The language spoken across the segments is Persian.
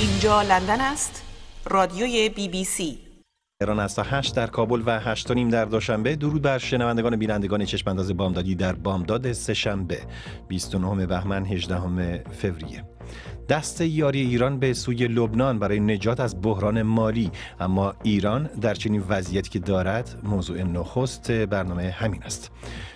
اینجا لندن است رادیوی بی بی سی ایران است هشت در کابل و 8 و نیم در دوشنبه درود بر شنوندگان بینندگان چشمانداز بامدادی در بامداد سهشنبه 29 بهمن 18 فوریه دست یاری ایران به سوی لبنان برای نجات از بحران مالی اما ایران در چنین وضعیتی که دارد موضوع نخست برنامه همین است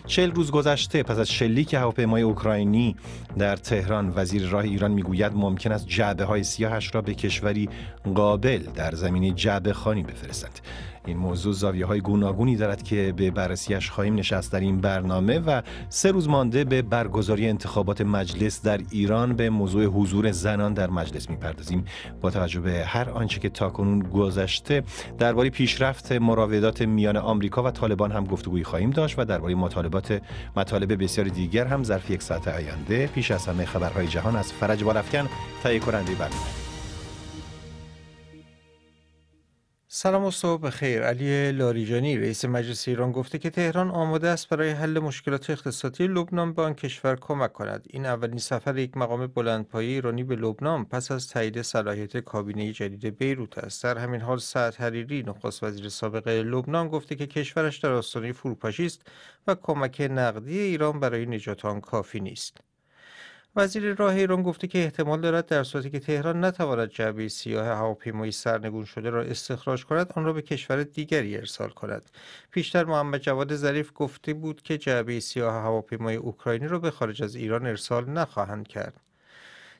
چهل روز گذشته پس از شلیک هواپیمای اوکراینی در تهران وزیر راه ایران میگوید ممکن است جعبه های سیاهش را به کشوری قابل در زمینه جعبه خانی بفرستند این موضوع زاویه های گوناگونی دارد که به بررسیش خواهیم نشست در این برنامه و سه روز مانده به برگزاری انتخابات مجلس در ایران به موضوع حضور زنان در مجلس میپردازیم با توجه به هر آنچه که تاکنون گذشته درباره پیشرفت مراودات میان آمریکا و طالبان هم گفتگویی خواهیم داشت و درباره مطالبات مطالب بسیار دیگر هم ظرف یک ساعت آینده پیش از همه خبرهای جهان از فرج بالافکن تهیه کننده برنامه سلام و صبح خیر علی لاریجانی رئیس مجلس ایران گفته که تهران آماده است برای حل مشکلات اقتصادی لبنان به آن کشور کمک کند این اولین سفر یک مقام بلندپایه ایرانی به لبنان پس از تایید صلاحیت کابینه جدید بیروت است در همین حال سعد حریری نخست وزیر سابق لبنان گفته که کشورش در آستانه فروپاشی است و کمک نقدی ایران برای نجات آن کافی نیست وزیر راه ایران گفته که احتمال دارد در صورتی که تهران نتواند جعبه سیاه هواپیمایی سرنگون شده را استخراج کند آن را به کشور دیگری ارسال کند پیشتر محمد جواد ظریف گفته بود که جعبه سیاه هواپیمای اوکراینی را به خارج از ایران ارسال نخواهند کرد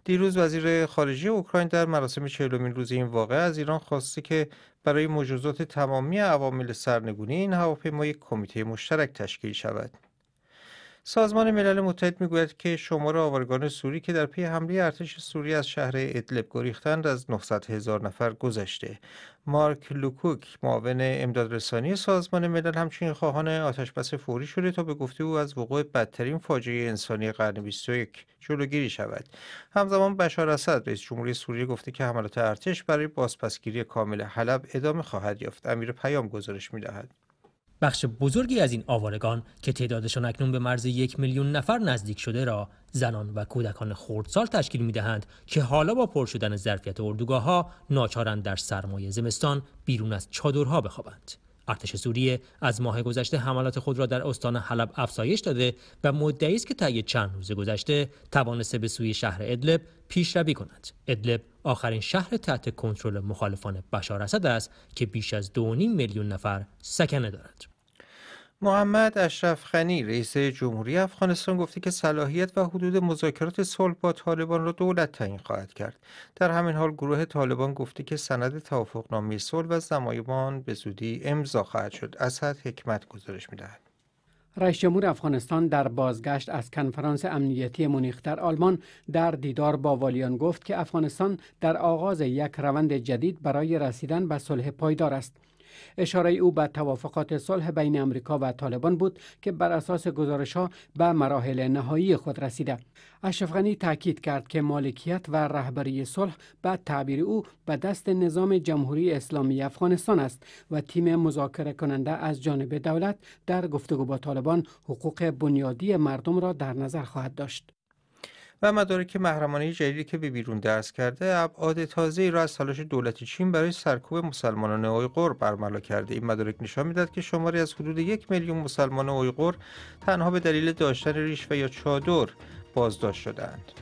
دیروز وزیر خارجه اوکراین در مراسم چهلمین روز این واقعه از ایران خواسته که برای مجازات تمامی عوامل سرنگونی این هواپیمای کمیته مشترک تشکیل شود سازمان ملل متحد میگوید که شمار آوارگان سوری که در پی حمله ارتش سوری از شهر ادلب گریختند از 900 هزار نفر گذشته مارک لوکوک معاون امدادرسانی سازمان ملل همچنین خواهان بس فوری شده تا به گفته او از وقوع بدترین فاجعه انسانی قرن 21 جلوگیری شود همزمان بشار اسد رئیس جمهوری سوریه گفته که حملات ارتش برای بازپسگیری کامل حلب ادامه خواهد یافت امیر پیام گزارش می‌دهد. بخش بزرگی از این آوارگان که تعدادشان اکنون به مرز یک میلیون نفر نزدیک شده را زنان و کودکان خردسال تشکیل میدهند که حالا با پر شدن ظرفیت اردوگاه ها ناچارند در سرمایه زمستان بیرون از چادرها بخوابند. ارتش سوریه از ماه گذشته حملات خود را در استان حلب افزایش داده و مدعی است که طی چند روز گذشته توانسته به سوی شهر ادلب پیشروی کند ادلب آخرین شهر تحت کنترل مخالفان بشار اسد است که بیش از 2.5 میلیون نفر سکنه دارد محمد اشرف خنی رئیس جمهوری افغانستان گفته که صلاحیت و حدود مذاکرات صلح با طالبان را دولت تعیین خواهد کرد در همین حال گروه طالبان گفته که سند توافقنامه صلح و زمایمان به زودی امضا خواهد شد اسد حکمت گزارش میدهد رئیس جمهور افغانستان در بازگشت از کنفرانس امنیتی مونیخ در آلمان در دیدار با والیان گفت که افغانستان در آغاز یک روند جدید برای رسیدن به صلح پایدار است اشاره او به توافقات صلح بین امریکا و طالبان بود که بر اساس گزارش ها به مراحل نهایی خود رسیده اشرف غنی تاکید کرد که مالکیت و رهبری صلح به تعبیر او به دست نظام جمهوری اسلامی افغانستان است و تیم مذاکره کننده از جانب دولت در گفتگو با طالبان حقوق بنیادی مردم را در نظر خواهد داشت و مدارک محرمانه جدیدی که به بیرون درس کرده ابعاد ای را از تلاش دولت چین برای سرکوب مسلمانان اویغور برملا کرده این مدارک نشان میداد که شماری از حدود یک میلیون مسلمان اویغور تنها به دلیل داشتن ریش و یا چادر بازداشت شدهاند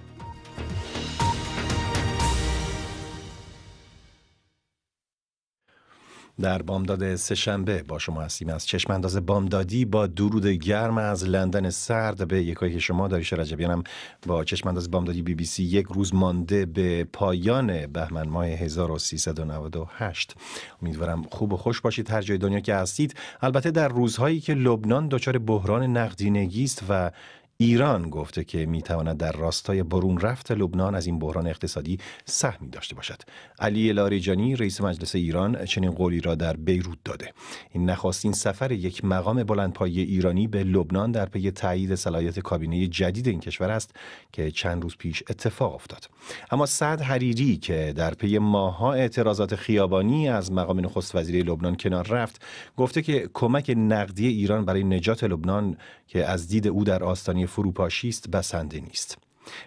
در بامداد سهشنبه با شما هستیم از چشم انداز بامدادی با درود گرم از لندن سرد به یکایی شما داریش رجبیانم با چشم انداز بامدادی بی بی سی یک روز مانده به پایان بهمن ماه 1398 امیدوارم خوب و خوش باشید هر جای دنیا که هستید البته در روزهایی که لبنان دچار بحران نقدینگی است و ایران گفته که می تواند در راستای برون رفت لبنان از این بحران اقتصادی سهمی داشته باشد علی لاریجانی رئیس مجلس ایران چنین قولی را در بیروت داده این نخواستین سفر یک مقام بلندپایه ایرانی به لبنان در پی تایید صلاحیت کابینه جدید این کشور است که چند روز پیش اتفاق افتاد اما سعد حریری که در پی ماها اعتراضات خیابانی از مقام نخست وزیر لبنان کنار رفت گفته که کمک نقدی ایران برای نجات لبنان که از دید او در آستانه فروپاشی است بسنده نیست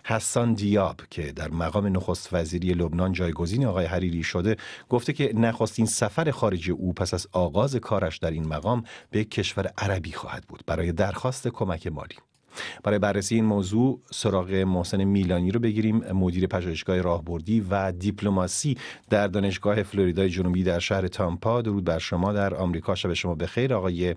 حسان دیاب که در مقام نخست وزیری لبنان جایگزین آقای حریری شده گفته که نخستین سفر خارجی او پس از آغاز کارش در این مقام به کشور عربی خواهد بود برای درخواست کمک مالی برای بررسی این موضوع سراغ محسن میلانی رو بگیریم مدیر پژوهشگاه راهبردی و دیپلماسی در دانشگاه فلوریدای جنوبی در شهر تامپا درود بر شما در آمریکا شب شما بخیر آقای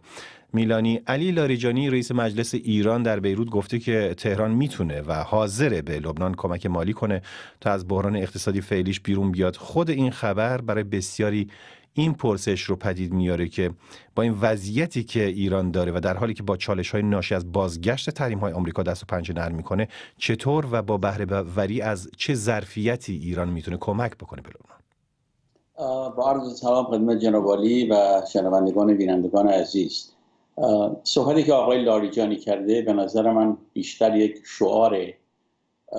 میلانی علی لاریجانی رئیس مجلس ایران در بیروت گفته که تهران میتونه و حاضره به لبنان کمک مالی کنه تا از بحران اقتصادی فعلیش بیرون بیاد خود این خبر برای بسیاری این پرسش رو پدید میاره که با این وضعیتی که ایران داره و در حالی که با چالش های ناشی از بازگشت تحریم های آمریکا دست و پنجه نرم میکنه چطور و با بهره وری از چه ظرفیتی ایران میتونه کمک بکنه به لبنان با عرض سلام خدمت جناب و شنوندگان بینندگان عزیز صحبتی که آقای لاریجانی کرده به نظر من بیشتر یک شعاره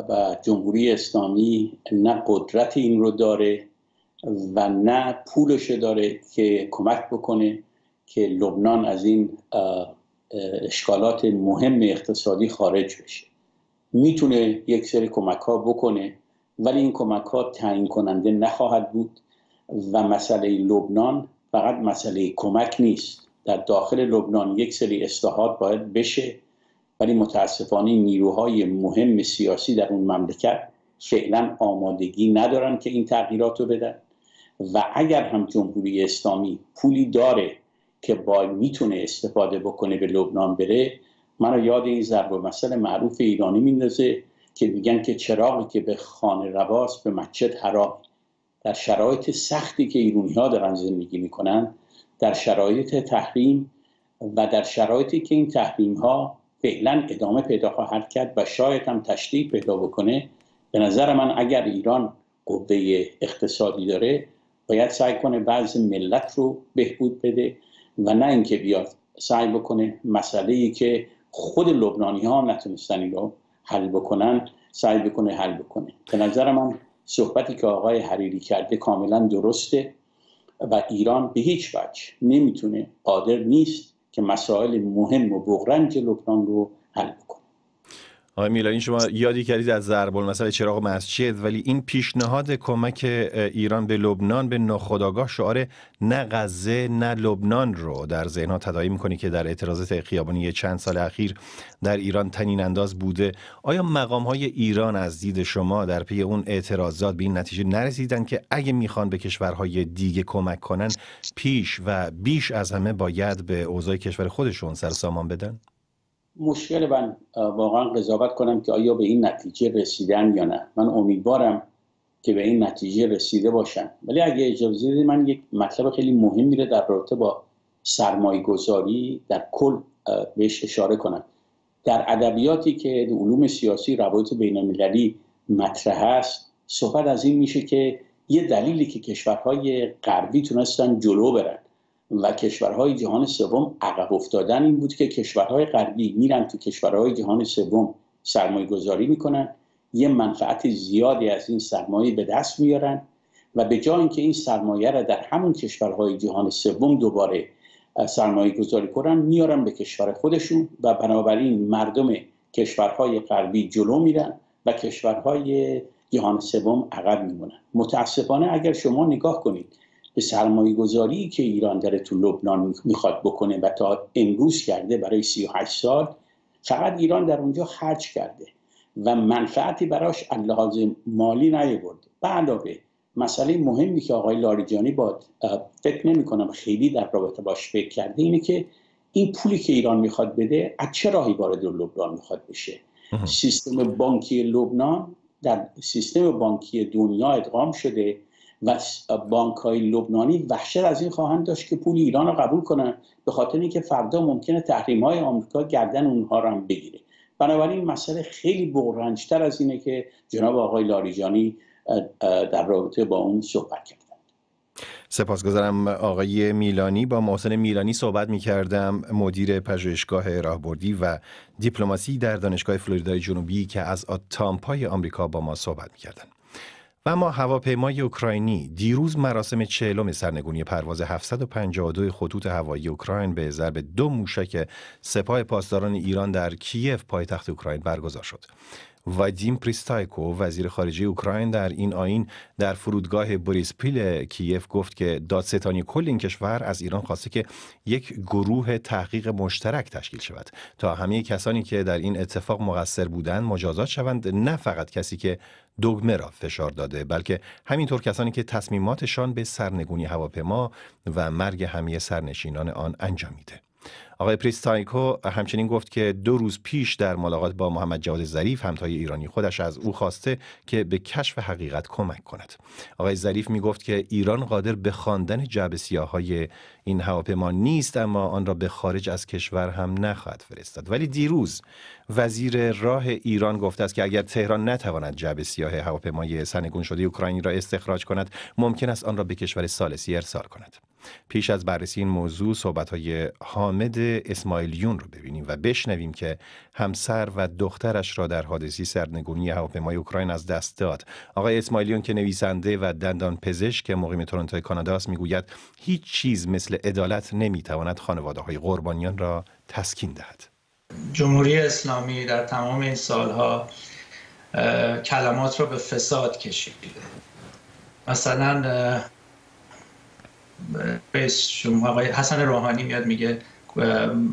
و جمهوری اسلامی نه قدرت این رو داره و نه پولش داره که کمک بکنه که لبنان از این اشکالات مهم اقتصادی خارج بشه میتونه یک سری کمک ها بکنه ولی این کمک ها تعیین کننده نخواهد بود و مسئله لبنان فقط مسئله کمک نیست در داخل لبنان یک سری اصلاحات باید بشه ولی متاسفانه نیروهای مهم سیاسی در اون مملکت فعلا آمادگی ندارن که این تغییرات رو بدن و اگر هم جمهوری اسلامی پولی داره که با میتونه استفاده بکنه به لبنان بره منو یاد این ضرب مثل معروف ایرانی میندازه که میگن که چراغی که به خانه رواست به مسجد حرام در شرایط سختی که ایرونی ها دارن زندگی میکنن در شرایط تحریم و در شرایطی که این تحریم ها فعلا ادامه پیدا خواهد کرد و شاید هم تشدید پیدا بکنه به نظر من اگر ایران قوه اقتصادی داره باید سعی کنه بعض ملت رو بهبود بده و نه اینکه بیاد سعی بکنه مسئله ای که خود لبنانی ها نتونستن رو حل بکنن سعی بکنه حل بکنه به نظر من صحبتی که آقای حریری کرده کاملا درسته و ایران به هیچ وجه نمیتونه قادر نیست که مسائل مهم و بغرنج لبنان رو حل کنه آقای میلانی شما یادی کردید از ضرب المثل چراغ مسجد ولی این پیشنهاد کمک ایران به لبنان به ناخداگاه شعار نه غزه نه لبنان رو در ذهنها تداعی میکنی که در اعتراضات خیابانی چند سال اخیر در ایران تنین انداز بوده آیا مقام های ایران از دید شما در پی اون اعتراضات به این نتیجه نرسیدن که اگه میخوان به کشورهای دیگه کمک کنن پیش و بیش از همه باید به اوضاع کشور خودشون سر سامان بدن؟ مشکل من واقعا قضاوت کنم که آیا به این نتیجه رسیدن یا نه من امیدوارم که به این نتیجه رسیده باشن ولی اگه اجازه بدید من یک مطلب خیلی مهم رو در رابطه با سرمایه گذاری در کل بهش اشاره کنم در ادبیاتی که علوم سیاسی روابط بین مطرح است صحبت از این میشه که یه دلیلی که کشورهای غربی تونستن جلو برن و کشورهای جهان سوم عقب افتادن این بود که کشورهای غربی میرن تو کشورهای جهان سوم سرمایه گذاری میکنن یه منفعت زیادی از این سرمایه به دست میارن و به جای اینکه این سرمایه را در همون کشورهای جهان سوم دوباره سرمایه گذاری کنن میارن به کشور خودشون و بنابراین مردم کشورهای غربی جلو میرن و کشورهای جهان سوم عقب میمونن متاسفانه اگر شما نگاه کنید به سرمایه گذاری که ایران داره تو لبنان میخواد بکنه و تا امروز کرده برای 38 سال فقط ایران در اونجا خرج کرده و منفعتی براش لحاظ مالی نیاورده به علاوه مسئله مهمی که آقای لاریجانی با فکر نمی کنم خیلی در رابطه باش فکر کرده اینه که این پولی که ایران میخواد بده از چه راهی وارد لبنان میخواد بشه سیستم بانکی لبنان در سیستم بانکی دنیا ادغام شده و بانک های لبنانی وحشت از این خواهند داشت که پول ایران رو قبول کنن به خاطر اینکه فردا ممکنه تحریم های آمریکا گردن اونها رو هم بگیره بنابراین مسئله خیلی بغرنجتر از اینه که جناب آقای لاریجانی در رابطه با اون صحبت کرد سپاسگزارم آقای میلانی با محسن میلانی صحبت میکردم مدیر پژوهشگاه راهبردی و دیپلماسی در دانشگاه فلوریدای جنوبی که از تامپای آمریکا با ما صحبت می و اما هواپیمای اوکراینی دیروز مراسم چهلوم سرنگونی پرواز 752 خطوط هوایی اوکراین به ضرب دو موشک سپاه پاسداران ایران در کیف پایتخت اوکراین برگزار شد. وادیم پریستایکو وزیر خارجه اوکراین در این آین در فرودگاه پیل کیف گفت که دادستانی کل این کشور از ایران خواسته که یک گروه تحقیق مشترک تشکیل شود تا همه کسانی که در این اتفاق مقصر بودند مجازات شوند نه فقط کسی که دگمه را فشار داده بلکه همینطور کسانی که تصمیماتشان به سرنگونی هواپیما و مرگ همه سرنشینان آن انجام میده آقای پریستایکو همچنین گفت که دو روز پیش در ملاقات با محمد جواد ظریف همتای ایرانی خودش از او خواسته که به کشف حقیقت کمک کند آقای ظریف می گفت که ایران قادر به خواندن جعبه سیاهای این هواپیما نیست اما آن را به خارج از کشور هم نخواهد فرستاد ولی دیروز وزیر راه ایران گفته است که اگر تهران نتواند جعب سیاه هواپیمای سنگون شده اوکراینی را استخراج کند ممکن است آن را به کشور سالسی ارسال کند پیش از بررسی این موضوع صحبت های حامد اسماعیلیون رو ببینیم و بشنویم که همسر و دخترش را در حادثی سرنگونی هواپیمای اوکراین از دست داد آقای اسماعیلیون که نویسنده و دندان پزشک مقیم تورنتو کانادا است میگوید هیچ چیز مثل عدالت نمیتواند خانواده های قربانیان را تسکین دهد جمهوری اسلامی در تمام این سالها کلمات را به فساد کشیده مثلا آقای حسن روحانی میاد میگه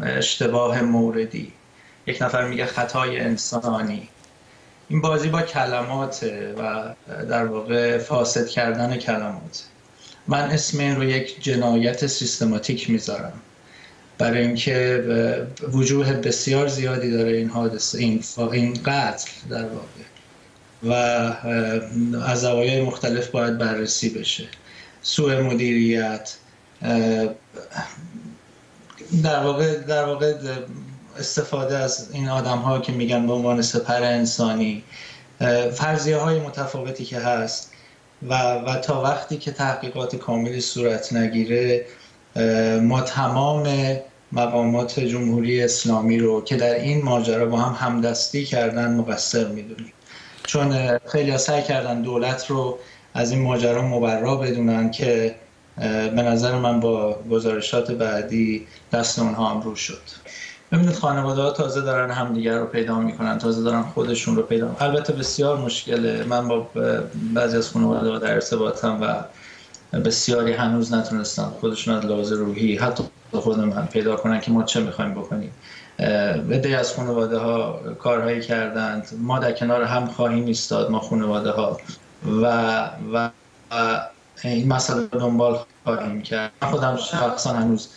اشتباه موردی یک نفر میگه خطای انسانی این بازی با کلمات و در واقع فاسد کردن کلمات من اسم این رو یک جنایت سیستماتیک میذارم برای اینکه وجوه بسیار زیادی داره این حادثه این, این قتل در واقع و از زوایای مختلف باید بررسی بشه سوء مدیریت در واقع در واقع استفاده از این آدم که میگن به عنوان سپر انسانی فرضیه های متفاوتی که هست و, و تا وقتی که تحقیقات کاملی صورت نگیره ما تمام مقامات جمهوری اسلامی رو که در این ماجرا با هم همدستی کردن مقصر میدونیم چون خیلی سعی کردن دولت رو از این ماجرا مبرا بدونن که به نظر من با گزارشات بعدی دست اونها هم رو شد ببینید خانواده ها تازه دارن همدیگر رو پیدا میکنن تازه دارن خودشون رو پیدا البته بسیار مشکله من با بعضی از خانواده ها در ارتباطم و بسیاری هنوز نتونستن خودشون از لحاظ روحی حتی خود هم پیدا کنن که ما چه میخوایم بکنیم بده از خانواده ها کارهایی کردند ما در کنار هم خواهیم ایستاد ما خانواده ها و و این مسئله رو دنبال خواهیم کرد من خودم شخصا هنوز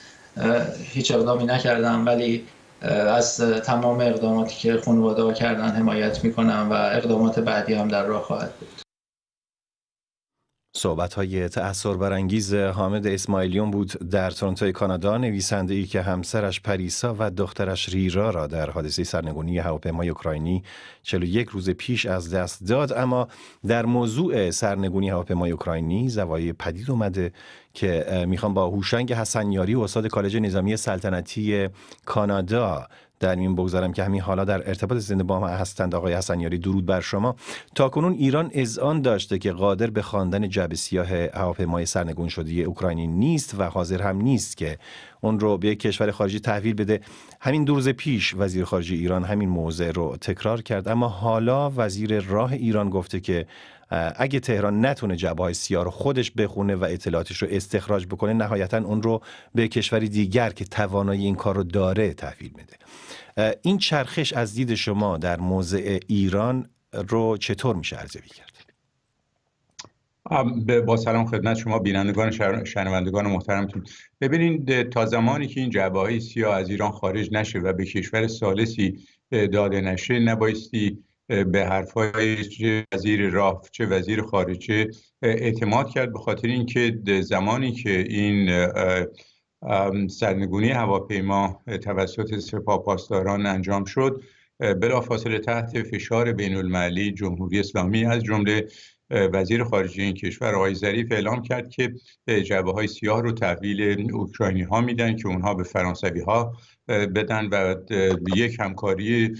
هیچ اقدامی نکردم ولی از تمام اقداماتی که خانواده ها کردن حمایت میکنم و اقدامات بعدی هم در راه خواهد بود صحبت های تأثیر برانگیز حامد اسماعیلیون بود در تورنتو کانادا نویسنده ای که همسرش پریسا و دخترش ریرا را در حادثه سرنگونی هواپیمای اوکراینی یک روز پیش از دست داد اما در موضوع سرنگونی هواپیمای اوکراینی زوایای پدید اومده که میخوام با هوشنگ حسنیاری و استاد کالج نظامی سلطنتی کانادا در میون بگذارم که همین حالا در ارتباط زنده با ما هستند آقای حسنیاری درود بر شما تا کنون ایران اذعان داشته که قادر به خواندن جب سیاه هواپیمای سرنگون شده اوکراینی نیست و حاضر هم نیست که اون رو به یک کشور خارجی تحویل بده همین دو روز پیش وزیر خارجه ایران همین موضع رو تکرار کرد اما حالا وزیر راه ایران گفته که اگه تهران نتونه جبه های رو خودش بخونه و اطلاعاتش رو استخراج بکنه نهایتا اون رو به کشوری دیگر که توانایی این کار رو داره تحویل میده این چرخش از دید شما در موضع ایران رو چطور میشه ارزیابی کرد با سلام خدمت شما بینندگان شنوندگان محترمتون ببینید تا زمانی که این جبه های سیاه از ایران خارج نشه و به کشور سالسی داده نشه نبایستی به حرفهای چه وزیر راف چه وزیر خارجه اعتماد کرد به خاطر اینکه زمانی که این سرنگونی هواپیما توسط سپاه پاسداران انجام شد بلافاصله تحت فشار بین المللی جمهوری اسلامی از جمله وزیر خارجه این کشور آقای ظریف اعلام کرد که جبه های سیاه رو تحویل اوکراینی ها میدن که اونها به فرانسوی ها بدن و یک همکاری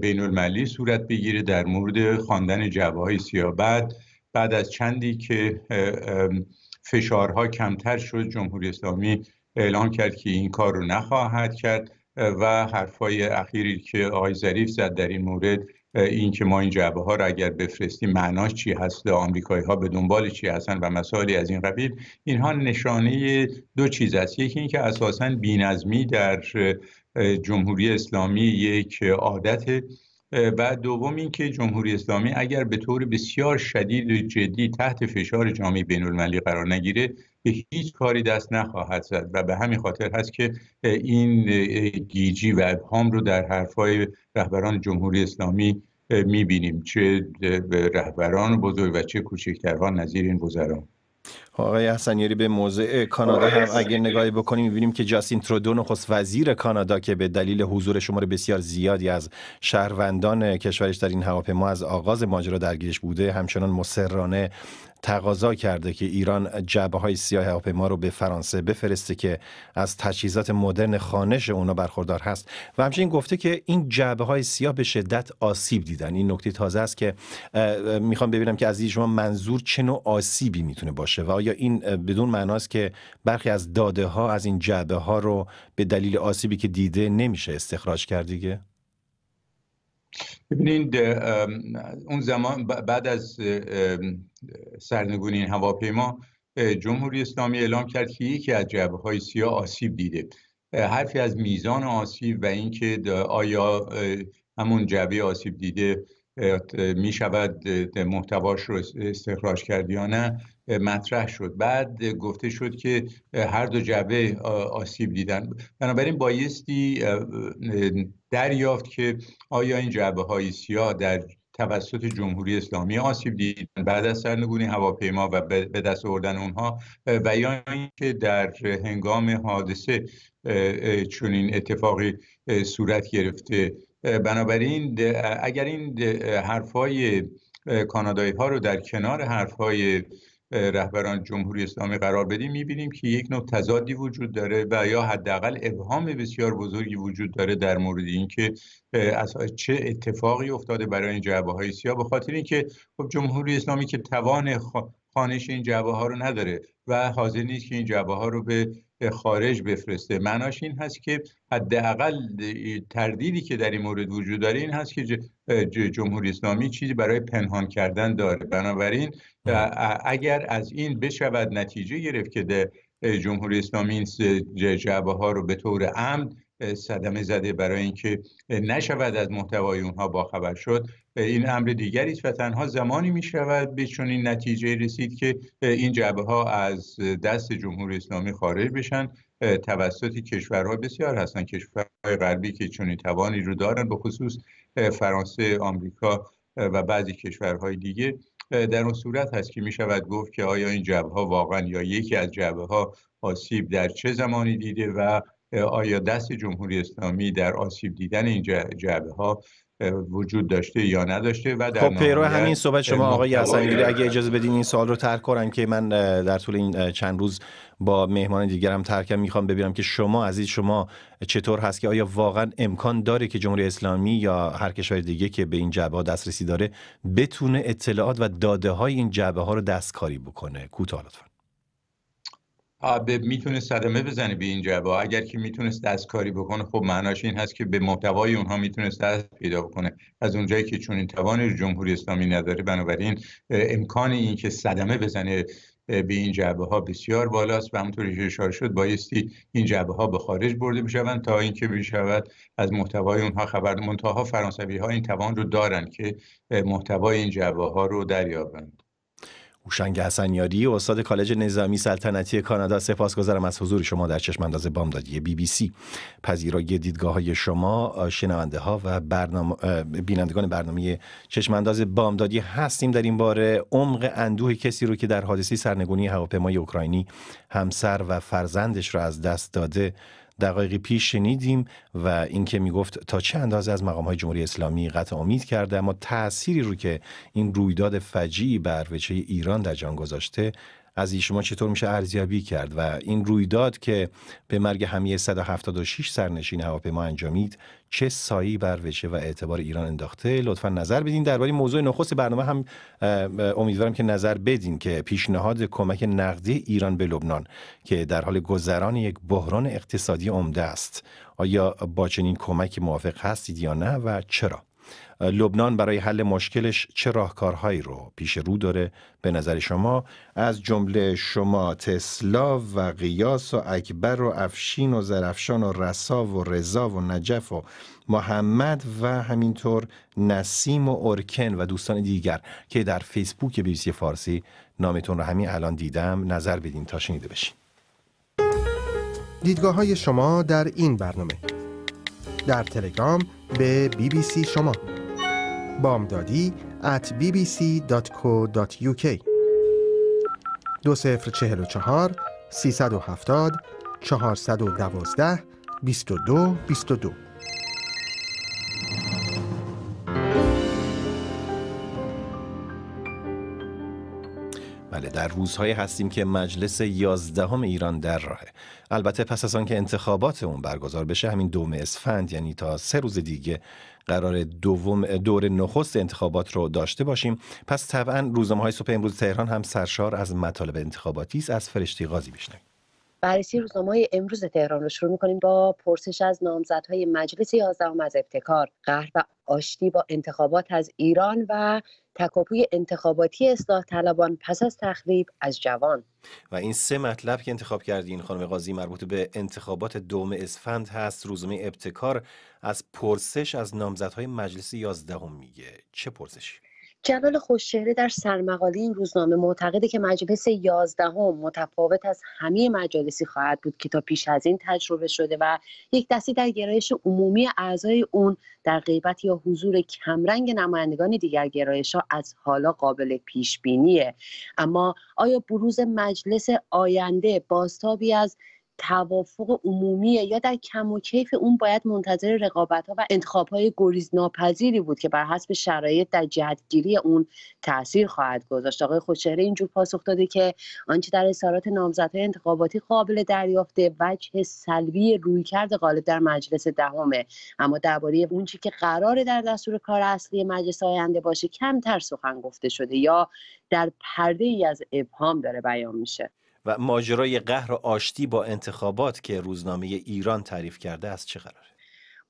بین المللی صورت بگیره در مورد خواندن جبه های بعد بعد از چندی که فشارها کمتر شد جمهوری اسلامی اعلام کرد که این کار رو نخواهد کرد و حرفای اخیری که آقای ظریف زد در این مورد این که ما این جعبه ها را اگر بفرستیم معناش چی هست آمریکایی ها به دنبال چی هستن و مسائلی از این قبیل اینها نشانه دو چیز است یکی اینکه اساسا بینظمی در جمهوری اسلامی یک عادت و دوم اینکه جمهوری اسلامی اگر به طور بسیار شدید و جدی تحت فشار جامعه بین المللی قرار نگیره به هیچ کاری دست نخواهد زد و به همین خاطر هست که این گیجی و ابهام رو در حرفهای رهبران جمهوری اسلامی میبینیم چه رهبران بزرگ و چه کوچکترها نظیر این وزران آقای حسنیاری به موضع کانادا هم اگر نگاهی بکنیم میبینیم که جاستین ترودو نخست وزیر کانادا که به دلیل حضور شمار بسیار زیادی از شهروندان کشورش در این هواپیما از آغاز ماجرا درگیرش بوده همچنان مصرانه تقاضا کرده که ایران جعبه های سیاه هواپیما رو به فرانسه بفرسته که از تجهیزات مدرن خانش اونا برخوردار هست و همچنین گفته که این جعبه های سیاه به شدت آسیب دیدن این نکته تازه است که میخوام ببینم که از این شما منظور چه نوع آسیبی میتونه باشه و آیا این بدون معناست که برخی از داده ها از این جعبه ها رو به دلیل آسیبی که دیده نمیشه استخراج کرد دیگه ببینید اون زمان بعد از سرنگونی این هواپیما جمهوری اسلامی اعلام کرد که یکی از جبه های سیاه آسیب دیده حرفی از میزان آسیب و اینکه آیا همون جبه آسیب دیده می شود محتواش رو استخراج کرد یا نه مطرح شد بعد گفته شد که هر دو جبه آسیب دیدن بنابراین بایستی دریافت که آیا این جبه های سیاه در توسط جمهوری اسلامی آسیب دیدن بعد از سرنگونی هواپیما و به دست آوردن اونها و یا اینکه در هنگام حادثه این اتفاقی صورت گرفته بنابراین اگر این حرفهای کانادایی ها رو در کنار حرفهای رهبران جمهوری اسلامی قرار بدیم میبینیم که یک نوع تضادی وجود داره و یا حداقل ابهام بسیار بزرگی وجود داره در مورد اینکه از چه اتفاقی افتاده برای این جعبه های سیاه به خاطر اینکه خب جمهوری اسلامی که توان خانش این جعبه ها رو نداره و حاضر نیست که این جعبه ها رو به به خارج بفرسته معناش این هست که حداقل تردیدی که در این مورد وجود داره این هست که جمهوری اسلامی چیزی برای پنهان کردن داره بنابراین اگر از این بشود نتیجه گرفت که جمهوری اسلامی این جعبه ها رو به طور عمد صدمه زده برای اینکه نشود از محتوای اونها باخبر شد این امر دیگری است و تنها زمانی می شود به چنین نتیجه رسید که این جبه ها از دست جمهوری اسلامی خارج بشن توسطی کشورها بسیار هستند کشورهای غربی که چنین توانی رو دارن به خصوص فرانسه آمریکا و بعضی کشورهای دیگه در اون صورت هست که می شود گفت که آیا این جبه ها واقعا یا یکی از جبه ها آسیب در چه زمانی دیده و آیا دست جمهوری اسلامی در آسیب دیدن این جبه ها وجود داشته یا نداشته و در خب پیرو همین صحبت شما آقای حسنگیری اگه اجازه بدین این سال رو ترک کنم که من در طول این چند روز با مهمان دیگرم ترکم میخوام ببینم که شما عزیز شما چطور هست که آیا واقعا امکان داره که جمهوری اسلامی یا هر کشور دیگه که به این جبهه ها دسترسی داره بتونه اطلاعات و داده های این جبهه ها رو دستکاری بکنه کوتاه لطفا به میتونه صدمه بزنه به این جبه اگر که میتونست دستکاری بکنه خب معناش این هست که به محتوای اونها میتونست دست پیدا بکنه از اونجایی که چون این توان جمهوری اسلامی نداره بنابراین امکان این که صدمه بزنه به این جعبه ها بسیار بالاست و همونطوری که اشاره شد بایستی این جعبه ها به خارج برده بشوند تا اینکه بشود از محتوای اونها خبر منتها فرانسوی ها این توان رو دارند که محتوای این جعبه ها رو دریابند هوشنگ حسنیاری استاد کالج نظامی سلطنتی کانادا سپاسگزارم از حضور شما در چشم انداز بامدادی بی بی سی پذیرایی دیدگاه های شما شنونده ها و بینندگان برنامه چشم انداز بامدادی هستیم در این باره عمق اندوه کسی رو که در حادثه سرنگونی هواپیمای اوکراینی همسر و فرزندش را از دست داده دقایقی پیش شنیدیم و اینکه میگفت تا چه اندازه از مقام های جمهوری اسلامی قطع امید کرده اما تأثیری رو که این رویداد فجیع بر وچه ایران در جان گذاشته از شما چطور میشه ارزیابی کرد و این رویداد که به مرگ همیه 176 سرنشین هواپیما انجامید چه سایی بر وجه و اعتبار ایران انداخته لطفا نظر بدین درباره موضوع نخست برنامه هم امیدوارم که نظر بدین که پیشنهاد کمک نقدی ایران به لبنان که در حال گذران یک بحران اقتصادی عمده است آیا با چنین کمک موافق هستید یا نه و چرا لبنان برای حل مشکلش چه راهکارهایی رو پیش رو داره به نظر شما از جمله شما تسلا و قیاس و اکبر و افشین و زرفشان و رسا و رضا و نجف و محمد و همینطور نسیم و ارکن و دوستان دیگر که در فیسبوک بیبیسی فارسی نامتون رو همین الان دیدم نظر بدین تا شنیده بشین دیدگاه های شما در این برنامه در تلگرام به بی بی سی شما بامدادی at bbc.co.uk دو سفر چهل و چهار سی سد و هفتاد چهار سد و دوازده بیست و دو بیست و دو در روزهای هستیم که مجلس یازدهم ایران در راهه البته پس از آنکه انتخابات اون برگزار بشه همین دوم اسفند یعنی تا سه روز دیگه قرار دوم دور نخست انتخابات رو داشته باشیم پس طبعا روزنامه های صبح امروز تهران هم سرشار از مطالب انتخاباتی است از فرشتی قاضی بشنویم بررسی روزنامه های امروز تهران رو شروع میکنیم با پرسش از نامزدهای مجلس یازدهم از ابتکار قهر و آشتی با انتخابات از ایران و تکاپوی انتخاباتی اصلاح طلبان پس از تخریب از جوان و این سه مطلب که انتخاب این خانم قاضی مربوط به انتخابات دوم اسفند هست روزنامه ابتکار از پرسش از نامزدهای مجلس یازدهم میگه چه پرسشی جلال خوششهره در سرمقاله این روزنامه معتقده که مجلس یازدهم متفاوت از همه مجالسی خواهد بود که تا پیش از این تجربه شده و یک دستی در گرایش عمومی اعضای اون در غیبت یا حضور کمرنگ نمایندگان دیگر گرایش ها از حالا قابل پیش بینیه اما آیا بروز مجلس آینده بازتابی از توافق عمومیه یا در کم و کیف اون باید منتظر رقابت ها و انتخاب های گریز ناپذیری بود که بر حسب شرایط در جهتگیری اون تاثیر خواهد گذاشت آقای خوشهره اینجور پاسخ داده که آنچه در اظهارات نامزدهای انتخاباتی قابل دریافته وجه سلبی رویکرد غالب در مجلس دهمه اما درباره اون که قراره در دستور کار اصلی مجلس آینده باشه کمتر سخن گفته شده یا در پرده ای از ابهام داره بیان میشه و ماجرای قهر و آشتی با انتخابات که روزنامه ایران تعریف کرده از چه قراره؟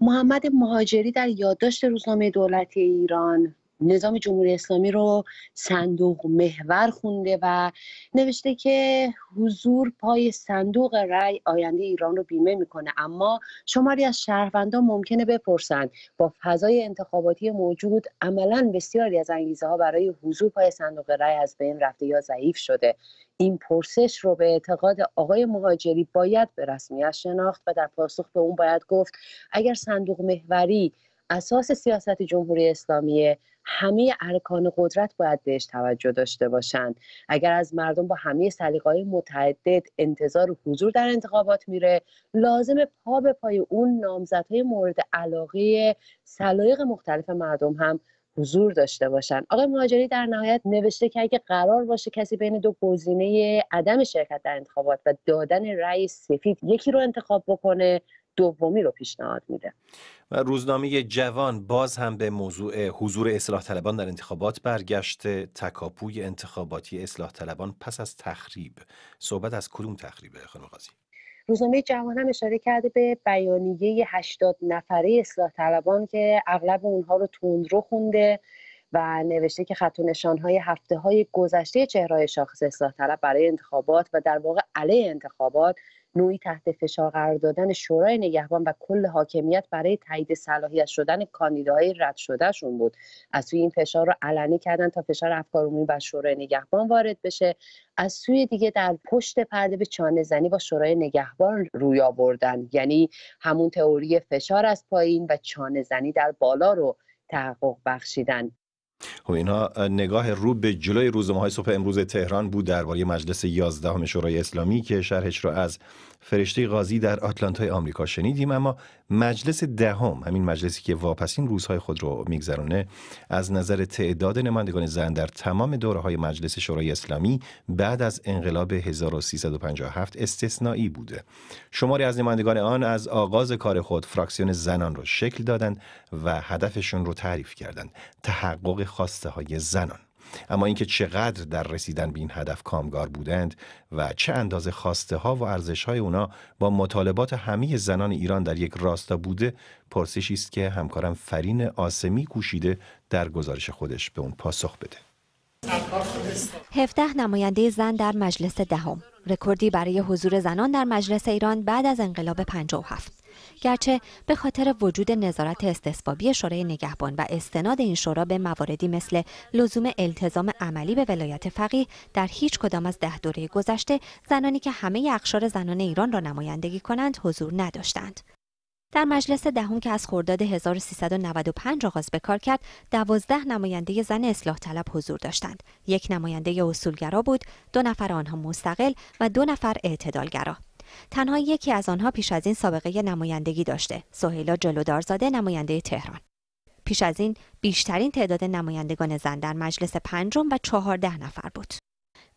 محمد مهاجری در یادداشت روزنامه دولتی ایران نظام جمهوری اسلامی رو صندوق محور خونده و نوشته که حضور پای صندوق رای آینده ایران رو بیمه میکنه اما شماری از شهروندان ممکنه بپرسند با فضای انتخاباتی موجود عملا بسیاری از انگیزه ها برای حضور پای صندوق رای از بین رفته یا ضعیف شده این پرسش رو به اعتقاد آقای مهاجری باید به رسمیت شناخت و در پاسخ به اون باید گفت اگر صندوق محوری اساس سیاست جمهوری اسلامیه همه ارکان قدرت باید بهش توجه داشته باشند اگر از مردم با همه های متعدد انتظار و حضور در انتخابات میره لازم پا به پای اون نامزدهای مورد علاقه سلایق مختلف مردم هم حضور داشته باشند آقای مهاجری در نهایت نوشته که اگه قرار باشه کسی بین دو گزینه عدم شرکت در انتخابات و دادن رأی سفید یکی رو انتخاب بکنه دومی رو پیشنهاد میده و روزنامه جوان باز هم به موضوع حضور اصلاح طلبان در انتخابات برگشته تکاپوی انتخاباتی اصلاح طلبان پس از تخریب صحبت از کدوم تخریبه خانم قاضی روزنامه جوان هم اشاره کرده به بیانیه 80 نفره اصلاح طلبان که اغلب اونها رو رو خونده و نوشته که خط و نشانهای هفته های گذشته چهره شاخص اصلاح طلب برای انتخابات و در واقع علیه انتخابات نوعی تحت فشار قرار دادن شورای نگهبان و کل حاکمیت برای تایید صلاحیت شدن کاندیداهای رد شدهشون بود از سوی این فشار رو علنی کردن تا فشار افکار عمومی بر شورای نگهبان وارد بشه از سوی دیگه در پشت پرده به چانه زنی با شورای نگهبان روی آوردن یعنی همون تئوری فشار از پایین و چانه زنی در بالا رو تحقق بخشیدن خب اینها نگاه رو به جلوی روزنامه های صبح امروز تهران بود درباره مجلس 11 شورای اسلامی که شرحش را از فرشته قاضی در آتلانتای آمریکا شنیدیم اما مجلس دهم همین مجلسی که واپسین روزهای خود رو میگذرونه از نظر تعداد نمایندگان زن در تمام دوره های مجلس شورای اسلامی بعد از انقلاب 1357 استثنایی بوده شماری از نمایندگان آن از آغاز کار خود فراکسیون زنان رو شکل دادند و هدفشون رو تعریف کردند تحقق خاص خواسته های زنان اما اینکه چقدر در رسیدن به این هدف کامگار بودند و چه اندازه خواسته ها و ارزش های اونا با مطالبات همه زنان ایران در یک راستا بوده پرسشی است که همکارم فرین آسمی کوشیده در گزارش خودش به اون پاسخ بده 17 نماینده زن در مجلس دهم رکوردی برای حضور زنان در مجلس ایران بعد از انقلاب 57 گرچه به خاطر وجود نظارت استثبابی شورای نگهبان و استناد این شورا به مواردی مثل لزوم التزام عملی به ولایت فقیه در هیچ کدام از ده دوره گذشته زنانی که همه اقشار زنان ایران را نمایندگی کنند حضور نداشتند. در مجلس دهم که از خرداد 1395 آغاز به کار کرد، دوازده نماینده زن اصلاح طلب حضور داشتند. یک نماینده اصولگرا بود، دو نفر آنها مستقل و دو نفر اعتدالگرا. تنها یکی از آنها پیش از این سابقه نمایندگی داشته سهیلا جلودارزاده نماینده تهران پیش از این بیشترین تعداد نمایندگان زن در مجلس پنجم و چهارده نفر بود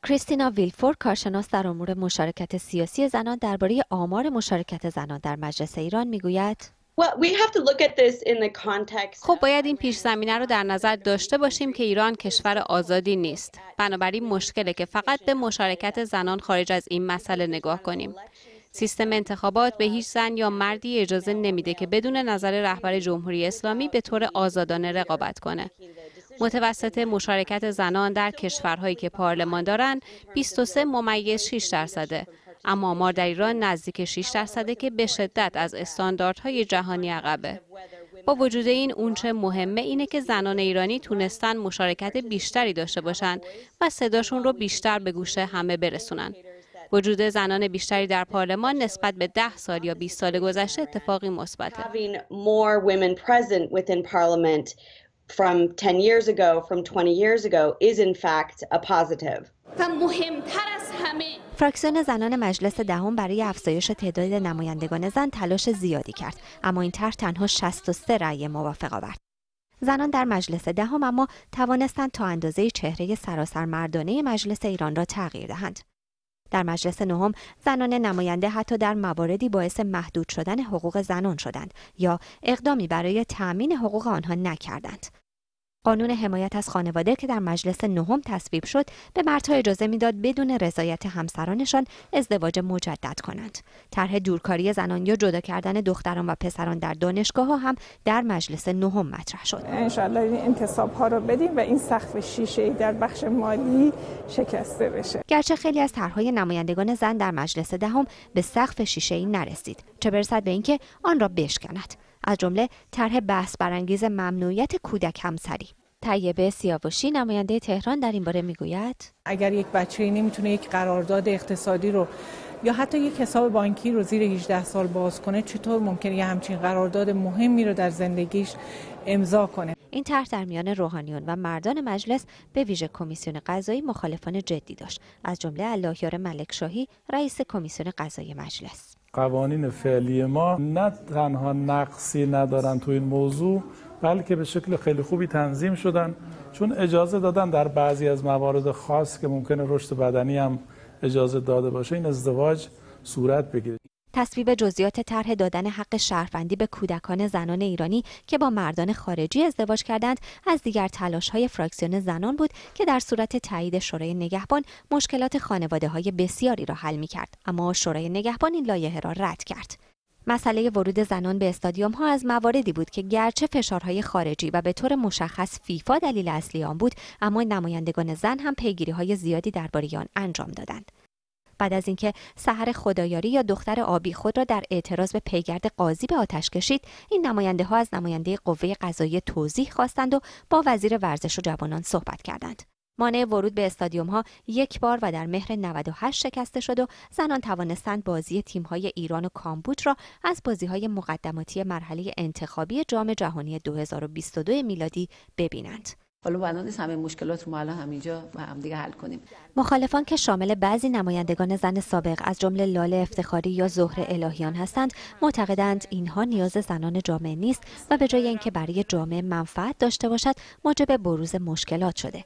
کریستینا ویلفور کارشناس در امور مشارکت سیاسی زنان درباره آمار مشارکت زنان در مجلس ایران میگوید خب باید این پیش زمینه رو در نظر داشته باشیم که ایران کشور آزادی نیست. بنابراین مشکله که فقط به مشارکت زنان خارج از این مسئله نگاه کنیم. سیستم انتخابات به هیچ زن یا مردی اجازه نمیده که بدون نظر رهبر جمهوری اسلامی به طور آزادانه رقابت کنه. متوسط مشارکت زنان در کشورهایی که پارلمان دارند 23 ممیز 6 درصده اما آمار در ایران نزدیک 6 درصده که به شدت از استانداردهای جهانی عقبه با وجود این اونچه مهمه اینه که زنان ایرانی تونستن مشارکت بیشتری داشته باشند و صداشون رو بیشتر به گوش همه برسونن وجود زنان بیشتری در پارلمان نسبت به ده سال یا 20 سال گذشته اتفاقی مثبته. from 10 years ago, from 20 years ago, is in fact a positive. و از همه فراکسیون زنان مجلس دهم برای افزایش تعداد نمایندگان زن تلاش زیادی کرد اما این طرح تنها 63 رأی موافق آورد زنان در مجلس دهم اما توانستند تا اندازه چهره سراسر مردانه مجلس ایران را تغییر دهند در مجلس نهم زنان نماینده حتی در مواردی باعث محدود شدن حقوق زنان شدند یا اقدامی برای تأمین حقوق آنها نکردند قانون حمایت از خانواده که در مجلس نهم تصویب شد به مردها اجازه میداد بدون رضایت همسرانشان ازدواج مجدد کنند طرح دورکاری زنان یا جدا کردن دختران و پسران در دانشگاه ها هم در مجلس نهم مطرح شد انشاءالله این انتصاب ها رو بدیم و این سقف شیشه در بخش مالی شکسته بشه گرچه خیلی از طرحهای نمایندگان زن در مجلس دهم ده به سقف شیشه ای نرسید چه برسد به اینکه آن را بشکند از جمله طرح بحث برانگیز ممنوعیت کودک همسری طیبه سیاوشی نماینده تهران در این باره میگوید اگر یک بچه نمیتونه یک قرارداد اقتصادی رو یا حتی یک حساب بانکی رو زیر 18 سال باز کنه چطور ممکنه یه همچین قرارداد مهمی رو در زندگیش امضا کنه این طرح در میان روحانیون و مردان مجلس به ویژه کمیسیون قضایی مخالفان جدی داشت از جمله اللهیار ملکشاهی رئیس کمیسیون قضایی مجلس قوانین فعلی ما نه تنها نقصی ندارن تو این موضوع بلکه به شکل خیلی خوبی تنظیم شدن چون اجازه دادن در بعضی از موارد خاص که ممکنه رشد بدنی هم اجازه داده باشه این ازدواج صورت بگیره تصویب جزئیات طرح دادن حق شهروندی به کودکان زنان ایرانی که با مردان خارجی ازدواج کردند از دیگر تلاش های فراکسیون زنان بود که در صورت تایید شورای نگهبان مشکلات خانواده های بسیاری را حل می کرد اما شورای نگهبان این لایحه را رد کرد مسئله ورود زنان به استادیوم ها از مواردی بود که گرچه فشارهای خارجی و به طور مشخص فیفا دلیل اصلی آن بود اما نمایندگان زن هم پیگیری های زیادی درباره آن انجام دادند بعد از اینکه سحر خدایاری یا دختر آبی خود را در اعتراض به پیگرد قاضی به آتش کشید این نماینده ها از نماینده قوه قضایی توضیح خواستند و با وزیر ورزش و جوانان صحبت کردند مانع ورود به استادیوم ها یک بار و در مهر 98 شکسته شد و زنان توانستند بازی تیم های ایران و کامبوج را از بازی های مقدماتی مرحله انتخابی جام جهانی 2022 میلادی ببینند. حالا نیست همه مشکلات رو ما الان با هم دیگه حل کنیم مخالفان که شامل بعضی نمایندگان زن سابق از جمله لاله افتخاری یا زهره الهیان هستند معتقدند اینها نیاز زنان جامعه نیست و به جای اینکه برای جامعه منفعت داشته باشد موجب بروز مشکلات شده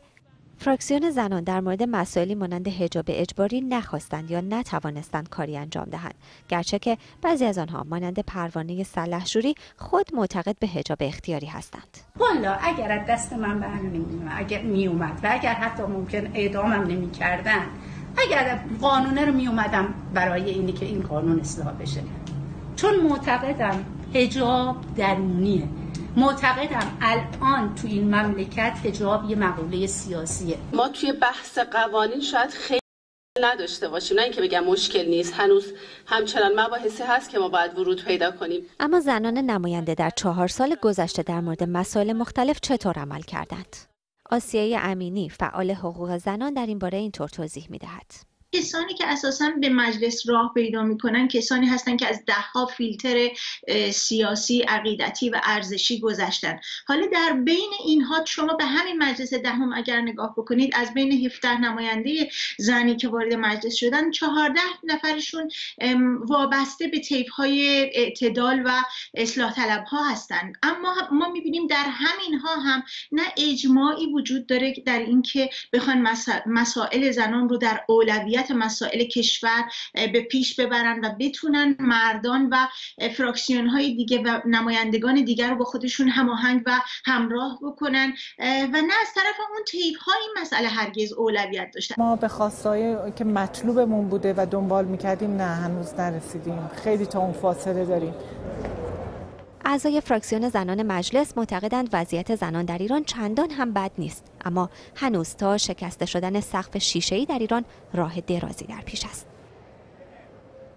فراکسیون زنان در مورد مسائلی مانند حجاب اجباری نخواستند یا نتوانستند کاری انجام دهند گرچه که بعضی از آنها مانند پروانه سلحشوری خود معتقد به حجاب اختیاری هستند والا اگر از دست من برمیومد اگر می اومد و اگر حتی ممکن نمی نمیکردن اگر قانونه رو می اومدم برای اینی که این قانون اصلاح بشه چون معتقدم حجاب درونیه معتقدم الان تو این مملکت حجاب یه مقوله سیاسیه ما توی بحث قوانین شاید خیلی نداشته باشیم نه اینکه بگم مشکل نیست هنوز همچنان مباحثی هست که ما باید ورود پیدا کنیم اما زنان نماینده در چهار سال گذشته در مورد مسائل مختلف چطور عمل کردند آسیه امینی فعال حقوق زنان در این باره اینطور توضیح می‌دهد. کسانی که اساسا به مجلس راه پیدا میکنن کسانی هستن که از دهها فیلتر سیاسی عقیدتی و ارزشی گذشتن حالا در بین اینها شما به همین مجلس دهم اگر نگاه بکنید از بین 17 نماینده زنی که وارد مجلس شدن 14 نفرشون وابسته به طیف های اعتدال و اصلاح طلب ها هستن اما ما میبینیم در همین ها هم نه اجماعی وجود داره در اینکه بخوان مسائل زنان رو در اولویت مدیریت مسائل کشور به پیش ببرن و بتونن مردان و فراکسیون های دیگه و نمایندگان دیگر رو با خودشون هماهنگ و همراه بکنن و نه از طرف اون تیپ ها این مسئله هرگز اولویت داشتن ما به خواستایی که مطلوبمون بوده و دنبال میکردیم نه هنوز نرسیدیم خیلی تا اون فاصله داریم اعضای فراکسیون زنان مجلس معتقدند وضعیت زنان در ایران چندان هم بد نیست اما هنوز تا شکسته شدن سقف ای در ایران راه درازی در پیش است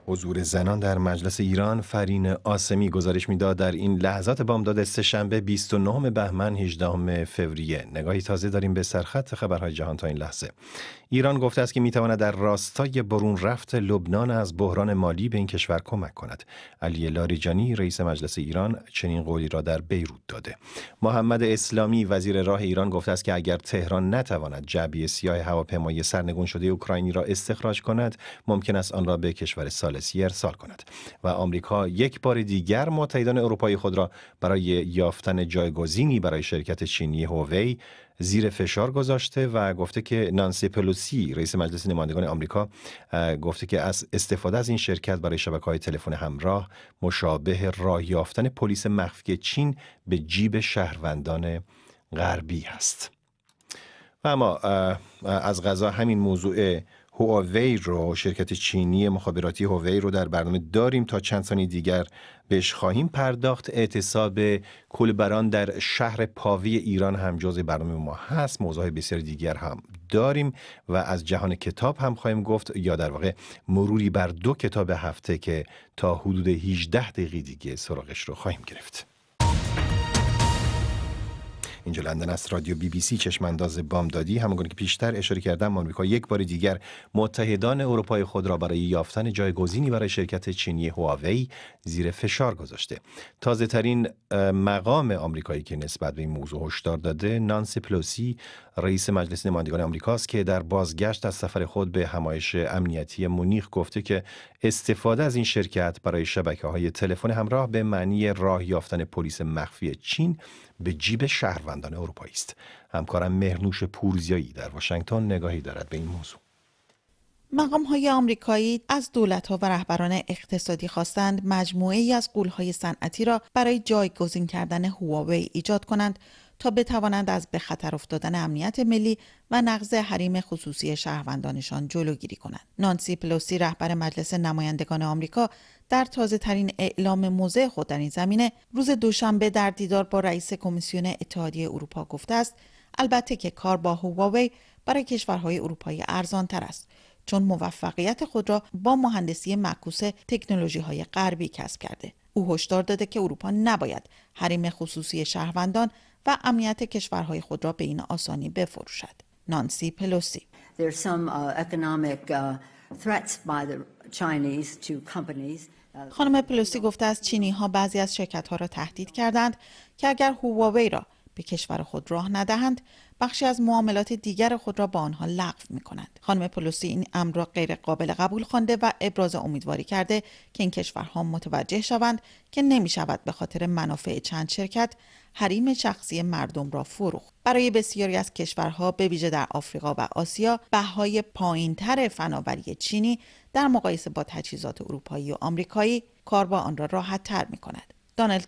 حضور زنان در مجلس ایران فرین آسمی گزارش میداد در این لحظات بامداد سهشنبه 29 بهمن 18 فوریه نگاهی تازه داریم به سرخط خبرهای جهان تا این لحظه ایران گفته است که میتواند در راستای برون رفت لبنان از بحران مالی به این کشور کمک کند. علی لاریجانی رئیس مجلس ایران چنین قولی را در بیروت داده. محمد اسلامی وزیر راه ایران گفته است که اگر تهران نتواند جعبه سیاه هواپیمای سرنگون شده اوکراینی را استخراج کند، ممکن است آن را به کشور سالسی ارسال کند. و آمریکا یک بار دیگر متحدان اروپایی خود را برای یافتن جایگزینی برای شرکت چینی هووی زیر فشار گذاشته و گفته که نانسی پلوسی رئیس مجلس نمایندگان آمریکا گفته که از استفاده از این شرکت برای شبکه های تلفن همراه مشابه راه یافتن پلیس مخفی چین به جیب شهروندان غربی است و اما از غذا همین موضوع هواوی رو شرکت چینی مخابراتی هواوی رو در برنامه داریم تا چند سانی دیگر بهش خواهیم پرداخت اعتصاب کلبران در شهر پاوی ایران هم جزء برنامه ما هست موضوع بسیار دیگر هم داریم و از جهان کتاب هم خواهیم گفت یا در واقع مروری بر دو کتاب هفته که تا حدود 18 دقیقه دیگه سراغش رو خواهیم گرفت اینجا لندن است رادیو بی بی سی چشمانداز دادی همون که پیشتر اشاره کردم آمریکا یک بار دیگر متحدان اروپای خود را برای یافتن جایگزینی برای شرکت چینی هواوی زیر فشار گذاشته تازه ترین مقام آمریکایی که نسبت به این موضوع هشدار داده نانسی پلوسی رئیس مجلس نمایندگان آمریکاست که در بازگشت از سفر خود به همایش امنیتی مونیخ گفته که استفاده از این شرکت برای شبکه های تلفن همراه به معنی راه یافتن پلیس مخفی چین به جیب شهروندان اروپایی است همکارم مهرنوش پورزیایی در واشنگتن نگاهی دارد به این موضوع مقام های آمریکایی از دولت ها و رهبران اقتصادی خواستند مجموعه ای از قول های صنعتی را برای جایگزین کردن هواوی ایجاد کنند تا بتوانند از به خطر افتادن امنیت ملی و نقض حریم خصوصی شهروندانشان جلوگیری کنند. نانسی پلوسی رهبر مجلس نمایندگان آمریکا در تازه ترین اعلام موضع خود در این زمینه روز دوشنبه در دیدار با رئیس کمیسیون اتحادیه اروپا گفته است البته که کار با هواوی برای کشورهای اروپایی ارزان تر است چون موفقیت خود را با مهندسی معکوس تکنولوژی های غربی کسب کرده او هشدار داده که اروپا نباید حریم خصوصی شهروندان و امنیت کشورهای خود را به این آسانی بفروشد. نانسی پلوسی uh, uh, uh, خانم پلوسی گفته از چینی ها بعضی از شرکت ها را تهدید کردند که اگر هواوی را به کشور خود راه ندهند بخشی از معاملات دیگر خود را با آنها لغو می کنند. خانم پلوسی این امر را غیر قابل قبول خوانده و ابراز امیدواری کرده که این کشورها متوجه شوند که نمی شود به خاطر منافع چند شرکت حریم شخصی مردم را فروخت برای بسیاری از کشورها به ویژه در آفریقا و آسیا بهای پایینتر فناوری چینی در مقایسه با تجهیزات اروپایی و آمریکایی کار با آن را راحت تر می کند.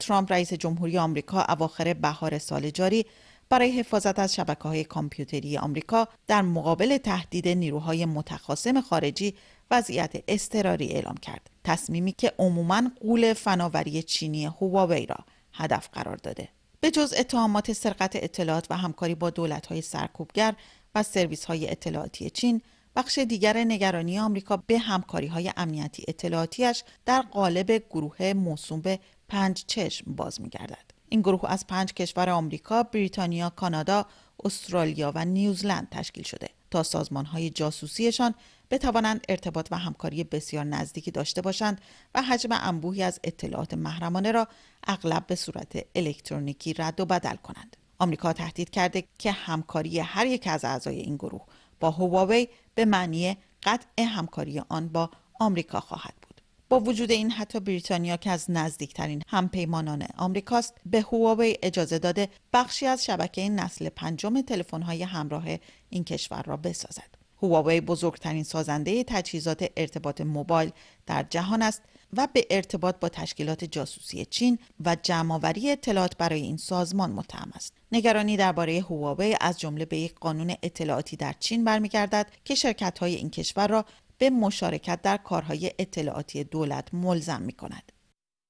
ترامپ رئیس جمهوری آمریکا اواخر بهار سال جاری برای حفاظت از شبکه های کامپیوتری آمریکا در مقابل تهدید نیروهای متخاصم خارجی وضعیت اضطراری اعلام کرد تصمیمی که عموماً قول فناوری چینی هواوی را هدف قرار داده به جز اتهامات سرقت اطلاعات و همکاری با های سرکوبگر و های اطلاعاتی چین، بخش دیگر نگرانی آمریکا به همکاری های امنیتی اطلاعاتیش در قالب گروه موسوم به پنج چشم باز گردد. این گروه از پنج کشور آمریکا، بریتانیا، کانادا، استرالیا و نیوزلند تشکیل شده تا سازمان های جاسوسیشان بتوانند ارتباط و همکاری بسیار نزدیکی داشته باشند و حجم انبوهی از اطلاعات محرمانه را اغلب به صورت الکترونیکی رد و بدل کنند آمریکا تهدید کرده که همکاری هر یک از اعضای این گروه با هواوی به معنی قطع همکاری آن با آمریکا خواهد بود با وجود این حتی بریتانیا که از نزدیکترین همپیمانان آمریکاست به هواوی اجازه داده بخشی از شبکه نسل پنجم تلفن‌های همراه این کشور را بسازد هواوی بزرگترین سازنده تجهیزات ارتباط موبایل در جهان است و به ارتباط با تشکیلات جاسوسی چین و جمعآوری اطلاعات برای این سازمان متهم است نگرانی درباره هواوی از جمله به یک قانون اطلاعاتی در چین برمیگردد که شرکت های این کشور را به مشارکت در کارهای اطلاعاتی دولت ملزم می کند.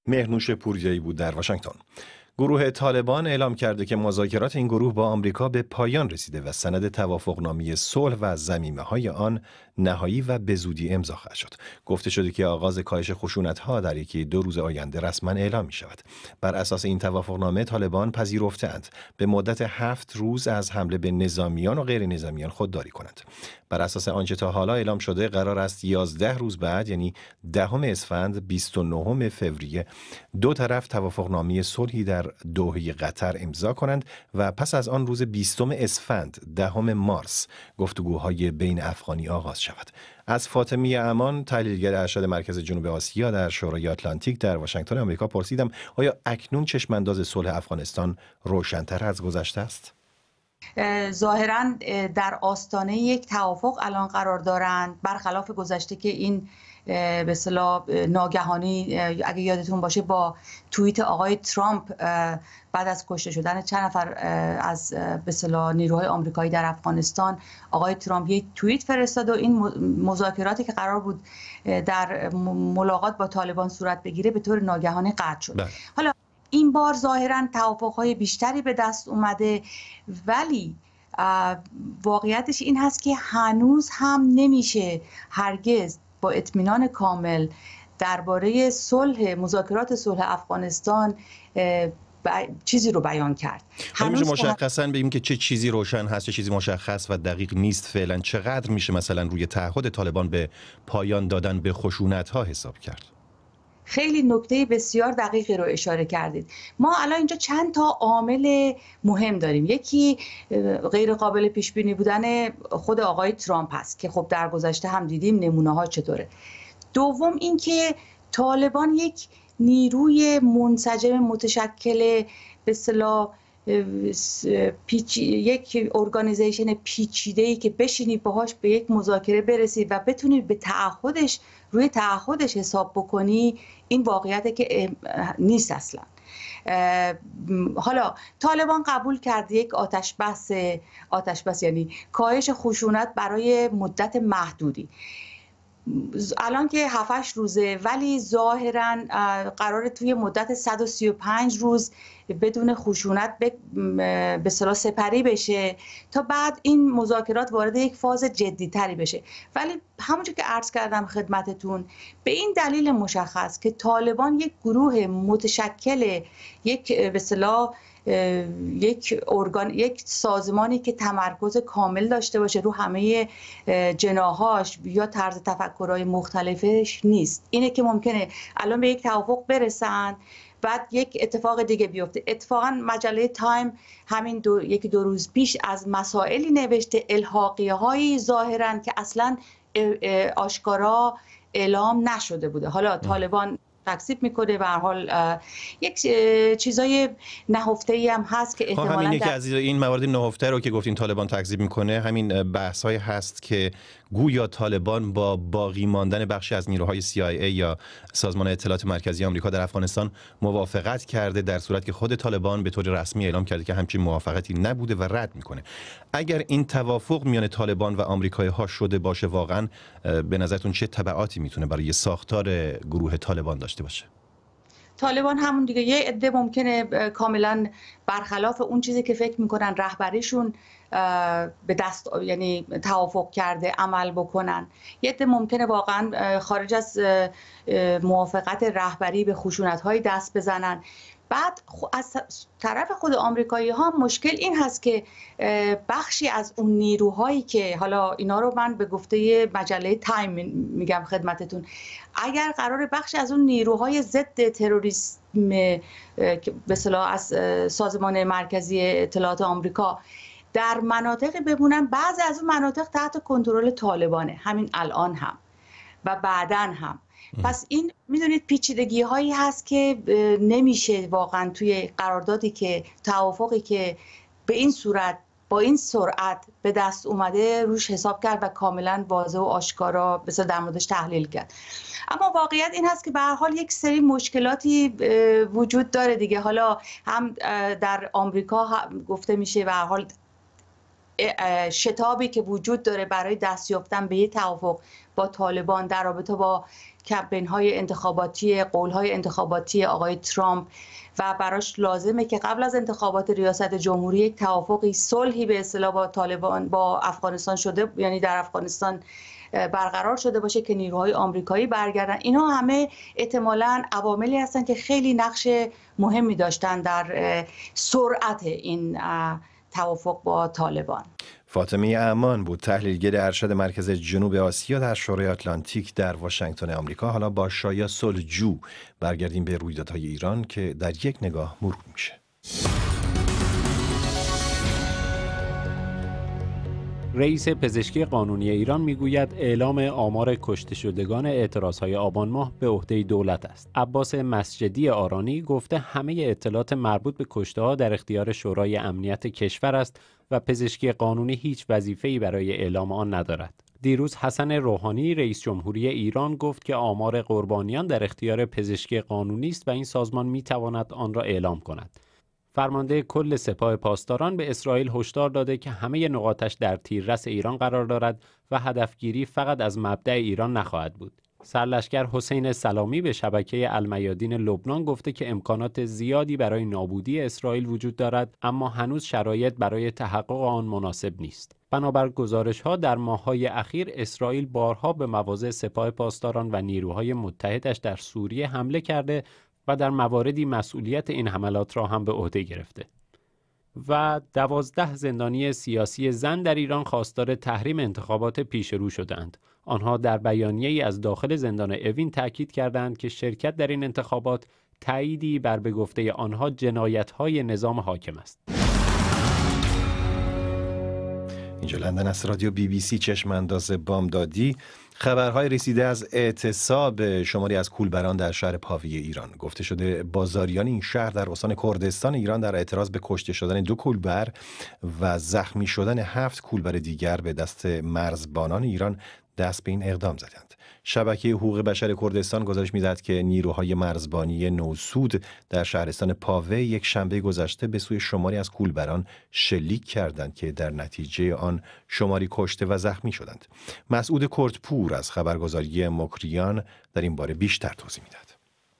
مهنوش پوریایی بود در واشنگتن. گروه طالبان اعلام کرده که مذاکرات این گروه با آمریکا به پایان رسیده و سند توافقنامه صلح و زمیمه های آن نهایی و به زودی امضا خواهد شد. گفته شده که آغاز کاهش خشونت ها در یکی دو روز آینده رسما اعلام می شود. بر اساس این توافقنامه طالبان پذیرفتند به مدت هفت روز از حمله به نظامیان و غیر نظامیان خودداری کنند. بر اساس آنچه تا حالا اعلام شده قرار است 11 روز بعد یعنی دهم اسفند 29 فوریه دو طرف توافقنامه صلحی در دوحه قطر امضا کنند و پس از آن روز 20 اسفند دهم مارس گفتگوهای بین افغانی آغاز شود از فاطمی امان تحلیلگر ارشد مرکز جنوب آسیا در شورای آتلانتیک در واشنگتن آمریکا پرسیدم آیا اکنون چشمانداز صلح افغانستان روشنتر از گذشته است ظاهرا در آستانه یک توافق الان قرار دارند برخلاف گذشته که این به اصطلاح ناگهانی اگه یادتون باشه با توییت آقای ترامپ بعد از کشته شدن چند نفر از به نیروهای آمریکایی در افغانستان آقای ترامپ یک توییت فرستاد و این مذاکراتی که قرار بود در ملاقات با طالبان صورت بگیره به طور ناگهانی قطع شد بله. حالا این بار ظاهرا توافقهای بیشتری به دست اومده ولی واقعیتش این هست که هنوز هم نمیشه هرگز با اطمینان کامل درباره صلح مذاکرات صلح افغانستان چیزی رو بیان کرد هنوز مشخصا بگیم که چه چیزی روشن هست چه چیزی مشخص و دقیق نیست فعلا چقدر میشه مثلا روی تعهد طالبان به پایان دادن به خشونت ها حساب کرد خیلی نکته بسیار دقیقی رو اشاره کردید ما الان اینجا چند تا عامل مهم داریم یکی غیر قابل پیش بینی بودن خود آقای ترامپ هست که خب در گذشته هم دیدیم نمونه ها چطوره دوم اینکه طالبان یک نیروی منسجم متشکل به صلاح یک ارگانیزیشن پیچیده ای که بشینی باهاش به یک مذاکره برسی و بتونی به تعهدش روی تعهدش حساب بکنی این واقعیته که نیست اصلا حالا طالبان قبول کرد یک آتش بس آتش بس یعنی کاهش خشونت برای مدت محدودی الان که 7 روزه ولی ظاهرا قرار توی مدت 135 روز بدون خشونت به صلاح سپری بشه تا بعد این مذاکرات وارد یک فاز تری بشه ولی همونجور که عرض کردم خدمتتون به این دلیل مشخص که طالبان یک گروه متشکل یک به یک ارگان یک سازمانی که تمرکز کامل داشته باشه رو همه جناهاش یا طرز تفکرهای مختلفش نیست اینه که ممکنه الان به یک توافق برسن بعد یک اتفاق دیگه بیفته اتفاقا مجله تایم همین دو، یکی دو روز پیش از مسائلی نوشته الحاقیه هایی ظاهرا که اصلا آشکارا اعلام نشده بوده حالا طالبان تکسیب میکنه و حال یک چیزای نهفته ای هم هست که خب، احتمالاً این موارد نهفته رو که گفتین طالبان تکذیب میکنه همین بحث های هست که گویا طالبان با باقی ماندن بخشی از نیروهای CIA یا سازمان اطلاعات مرکزی آمریکا در افغانستان موافقت کرده در صورت که خود طالبان به طور رسمی اعلام کرده که همچین موافقتی نبوده و رد میکنه اگر این توافق میان طالبان و آمریکایی ها شده باشه واقعا به نظرتون چه تبعاتی میتونه برای ساختار گروه طالبان داشته باشه طالبان همون دیگه یه عده ممکنه کاملا برخلاف اون چیزی که فکر میکنن رهبریشون به دست یعنی توافق کرده عمل بکنن یه عده ممکنه واقعا خارج از موافقت رهبری به خشونت دست بزنن بعد از طرف خود آمریکایی ها مشکل این هست که بخشی از اون نیروهایی که حالا اینا رو من به گفته مجله تایم میگم خدمتتون اگر قرار بخشی از اون نیروهای ضد تروریسم به صلاح از سازمان مرکزی اطلاعات آمریکا در مناطقی بمونن بعضی از اون مناطق تحت کنترل طالبانه همین الان هم و بعدا هم پس این میدونید پیچیدگی هایی هست که نمیشه واقعا توی قراردادی که توافقی که به این صورت با این سرعت به دست اومده روش حساب کرد و کاملا واضح و آشکارا بسیار در موردش تحلیل کرد اما واقعیت این هست که به هر حال یک سری مشکلاتی وجود داره دیگه حالا هم در آمریکا گفته میشه به حال شتابی که وجود داره برای دست یافتن به یه توافق با طالبان در رابطه با کمپین های انتخاباتی قول های انتخاباتی آقای ترامپ و براش لازمه که قبل از انتخابات ریاست جمهوری یک توافقی صلحی به اصطلاح با طالبان با افغانستان شده یعنی در افغانستان برقرار شده باشه که نیروهای آمریکایی برگردن اینها همه احتمالا عواملی هستند که خیلی نقش مهمی داشتن در سرعت این توافق با طالبان فاطمه امان بود تحلیلگر ارشد مرکز جنوب آسیا در شورای آتلانتیک در واشنگتن آمریکا حالا با شایا سلجو برگردیم به رویدادهای ایران که در یک نگاه مرور میشه رئیس پزشکی قانونی ایران میگوید اعلام آمار کشته شدگان های آبان ماه به عهده دولت است. عباس مسجدی آرانی گفته همه اطلاعات مربوط به کشته ها در اختیار شورای امنیت کشور است و پزشکی قانونی هیچ وظیفه‌ای برای اعلام آن ندارد. دیروز حسن روحانی رئیس جمهوری ایران گفت که آمار قربانیان در اختیار پزشکی قانونی است و این سازمان می تواند آن را اعلام کند. فرمانده کل سپاه پاسداران به اسرائیل هشدار داده که همه نقاطش در تیررس ایران قرار دارد و هدفگیری فقط از مبدع ایران نخواهد بود. سرلشکر حسین سلامی به شبکه المیادین لبنان گفته که امکانات زیادی برای نابودی اسرائیل وجود دارد اما هنوز شرایط برای تحقق آن مناسب نیست. بنابر گزارش ها در ماههای اخیر اسرائیل بارها به موازه سپاه پاسداران و نیروهای متحدش در سوریه حمله کرده و در مواردی مسئولیت این حملات را هم به عهده گرفته و دوازده زندانی سیاسی زن در ایران خواستار تحریم انتخابات پیشرو شدند. آنها در بیانیه از داخل زندان اوین تاکید کردند که شرکت در این انتخابات تاییدی بر به گفته آنها های نظام حاکم است. اینجا لندن از رادیو بی بی سی چشم انداز دادی. خبرهای رسیده از اعتصاب شماری از کولبران در شهر پاوی ایران گفته شده بازاریان این شهر در استان کردستان ایران در اعتراض به کشته شدن دو کولبر و زخمی شدن هفت کولبر دیگر به دست مرزبانان ایران دست به این اقدام زدند شبکه حقوق بشر کردستان گزارش میدهد که نیروهای مرزبانی نوسود در شهرستان پاوه یک شنبه گذشته به سوی شماری از کولبران شلیک کردند که در نتیجه آن شماری کشته و زخمی شدند مسعود کردپور از خبرگزاری مکریان در این باره بیشتر توضیح میدهد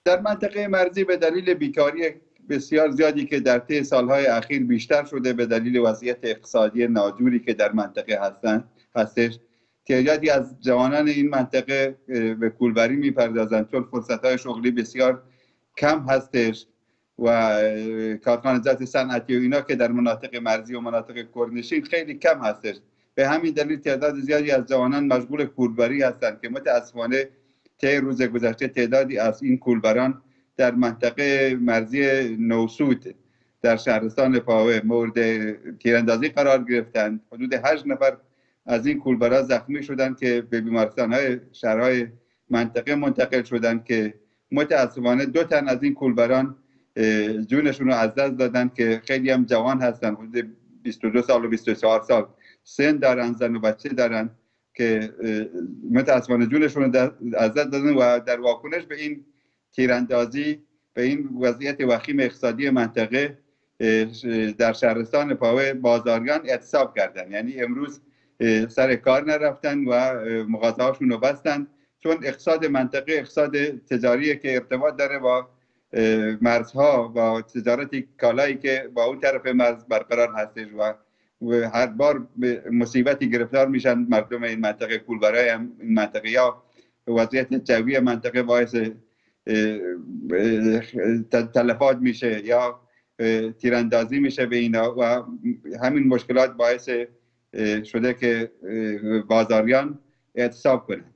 در منطقه مرزی به دلیل بیکاری بسیار زیادی که در طی سالهای اخیر بیشتر شده به دلیل وضعیت اقتصادی ناجوری که در منطقه هستند هستش تعدادی از جوانان این منطقه به کولبری میپردازند چون فرصت های شغلی بسیار کم هستش و کارخانجات صنعتی و اینا که در مناطق مرزی و مناطق کرنشین خیلی کم هستش به همین دلیل تعداد زیادی از جوانان مشغول کولبری هستند که متاسفانه طی روز گذشته تعدادی از این کولبران در منطقه مرزی نوسود در شهرستان پاوه مورد تیراندازی قرار گرفتند حدود هشت نفر از این کولبرا زخمی شدن که به بیمارستان های شهرهای منطقه منتقل شدن که متاسفانه دو تن از این کولبران جونشون رو از دست دادن که خیلی هم جوان هستن حدود 22 سال و 24 سال سن دارن زن و بچه دارن که متاسفانه جونشون رو از دست دادن و در واکنش به این تیراندازی به این وضعیت وخیم اقتصادی منطقه در شهرستان پاوه بازارگان اعتصاب کردن یعنی امروز سر کار نرفتن و مغازهاشون رو بستن چون اقتصاد منطقه اقتصاد تجاریه که ارتباط داره با مرزها و تجارت کالایی که با اون طرف مرز برقرار هستش و هر بار مصیبتی گرفتار میشن مردم این منطقه کولبرای این منطقه یا وضعیت جوی منطقه باعث تلفات میشه یا تیراندازی میشه به اینا و همین مشکلات باعث شده که بازاریان اعتصاب کنند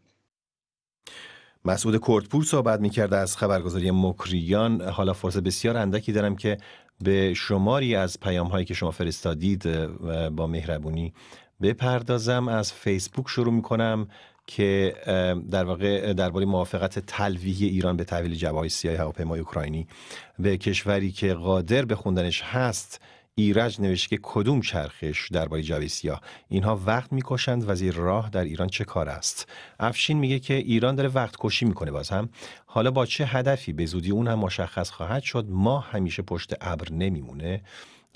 مسعود کردپور صحبت می از خبرگزاری مکریان حالا فرصت بسیار اندکی دارم که به شماری از پیام هایی که شما فرستادید با مهربونی بپردازم از فیسبوک شروع میکنم که در واقع درباره موافقت تلویحی ایران به تحویل های سیاه هواپیمای اوکراینی به کشوری که قادر به خوندنش هست ایرج نوشت که کدوم چرخش درباره جویسیا اینها وقت میکشند وزیر راه در ایران چه کار است افشین میگه که ایران داره وقت کشی میکنه باز هم حالا با چه هدفی به زودی اون هم مشخص خواهد شد ما همیشه پشت ابر نمیمونه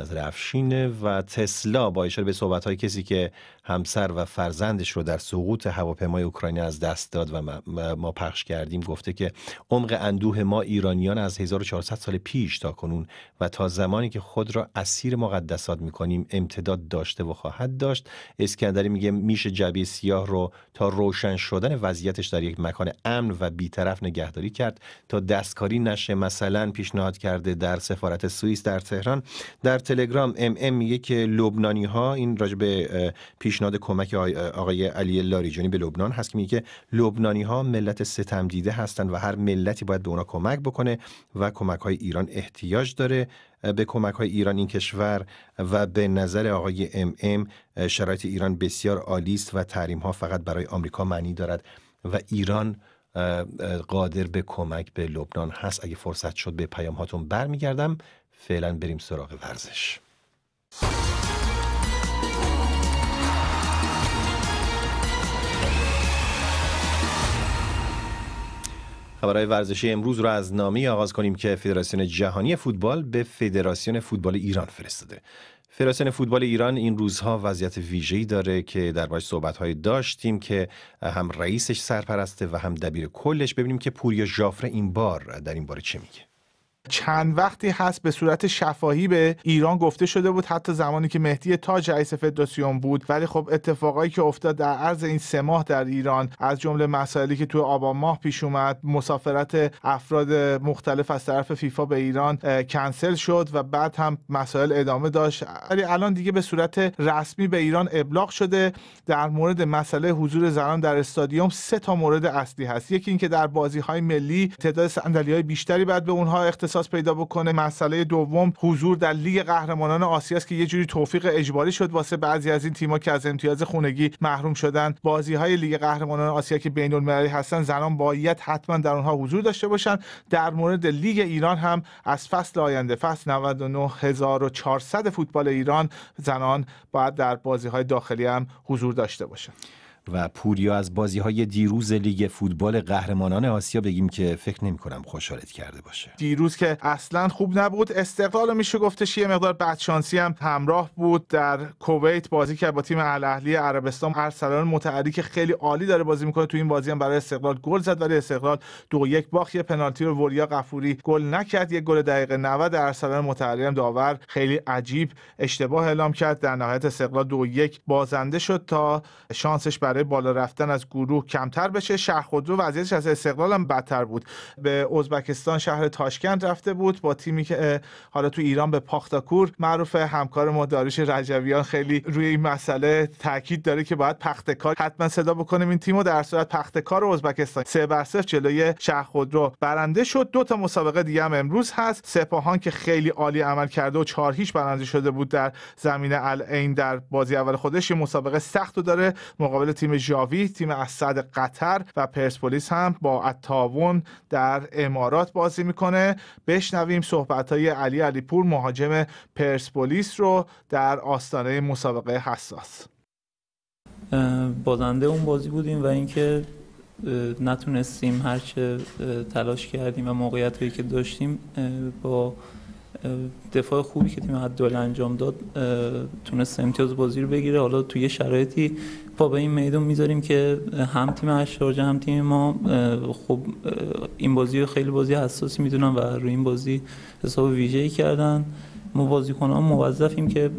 نظر افشینه و تسلا با اشاره به صحبت های کسی که همسر و فرزندش رو در سقوط هواپیمای اوکراینی از دست داد و ما پخش کردیم گفته که عمق اندوه ما ایرانیان از 1400 سال پیش تا کنون و تا زمانی که خود را اسیر مقدسات میکنیم امتداد داشته و خواهد داشت اسکندری میگه میشه جبه سیاه رو تا روشن شدن وضعیتش در یک مکان امن و بیطرف نگهداری کرد تا دستکاری نشه مثلا پیشنهاد کرده در سفارت سوئیس در تهران در تلگرام ام ام میگه که لبنانی ها این راجع به پیشنهاد کمک آقای علی لاریجانی به لبنان هست که میگه که لبنانی ها ملت ستم دیده هستند و هر ملتی باید به اونا کمک بکنه و کمک های ایران احتیاج داره به کمک های ایران این کشور و به نظر آقای ام ام شرایط ایران بسیار عالی است و تحریم ها فقط برای آمریکا معنی دارد و ایران قادر به کمک به لبنان هست اگه فرصت شد به پیام هاتون برمیگردم فعلا بریم سراغ ورزش خبرهای ورزشی امروز رو از نامی آغاز کنیم که فدراسیون جهانی فوتبال به فدراسیون فوتبال ایران فرستاده. فدراسیون فوتبال ایران این روزها وضعیت ویژه‌ای داره که در باش صحبت‌های داشتیم که هم رئیسش سرپرسته و هم دبیر کلش ببینیم که پوریا ژافره این بار در این بار چه میگه. چند وقتی هست به صورت شفاهی به ایران گفته شده بود حتی زمانی که مهدی تاج رئیس فدراسیون بود ولی خب اتفاقایی که افتاد در عرض این سه ماه در ایران از جمله مسائلی که توی آبان ماه پیش اومد مسافرت افراد مختلف از طرف فیفا به ایران کنسل شد و بعد هم مسائل ادامه داشت ولی الان دیگه به صورت رسمی به ایران ابلاغ شده در مورد مسئله حضور زنان در استادیوم سه تا مورد اصلی هست یکی اینکه در بازی های ملی تعداد صندلی های بیشتری بعد به اونها اختصاص اختصاص پیدا بکنه مسئله دوم حضور در لیگ قهرمانان آسیا است که یه جوری توفیق اجباری شد واسه بعضی از این تیم‌ها که از امتیاز خونگی محروم شدن بازی‌های لیگ قهرمانان آسیا که بین‌المللی هستن زنان باید حتما در اونها حضور داشته باشن در مورد لیگ ایران هم از فصل آینده فصل 99400 فوتبال ایران زنان باید در بازی‌های داخلی هم حضور داشته باشن و پوریا از بازی های دیروز لیگ فوتبال قهرمانان آسیا بگیم که فکر نمی کنم خوشحالت کرده باشه دیروز که اصلا خوب نبود استقلال میشه گفتش یه مقدار بدشانسی هم همراه بود در کویت بازی کرد با تیم الاهلی عربستان ارسلان متعدی که خیلی عالی داره بازی میکنه تو این بازی هم برای استقلال گل زد ولی استقلال دو یک باخت یه پنالتی رو وریا قفوری گل نکرد یک گل دقیقه 90 ارسلان متعدی هم داور خیلی عجیب اشتباه اعلام کرد در نهایت استقلال دو یک بازنده شد تا شانسش برای بالا رفتن از گروه کمتر بشه شهر خودرو وضعیتش از استقلال هم بدتر بود به ازبکستان شهر تاشکند رفته بود با تیمی که حالا تو ایران به پاختاکور معروف همکار ما داریش رجویان خیلی روی این مسئله تاکید داره که باید پختکار حتما صدا بکنیم این تیمو در صورت پختکار ازبکستان سه بر صفر جلوی شهر خودرو برنده شد دو تا مسابقه دیگه هم امروز هست سپاهان که خیلی عالی عمل کرده و چهار هیچ برنده شده بود در زمین العین در بازی اول خودش یه مسابقه سخت داره مقابل تیم جاوی، تیم اسد قطر و پرسپولیس هم با اتاون در امارات بازی میکنه بشنویم صحبت های علی علیپور مهاجم پرسپولیس رو در آستانه مسابقه حساس بازنده اون بازی بودیم و اینکه نتونستیم هرچه تلاش کردیم و موقعیت که داشتیم با دفاع خوبی که تیم حد انجام داد تونست امتیاز بازی رو بگیره حالا توی شرایطی پا به این میدون میذاریم که هم تیم اشارج هم تیم ما خب این بازی خیلی بازی حساسی میدونن و روی این بازی حساب ای کردن ما بازیکنان موظفیم که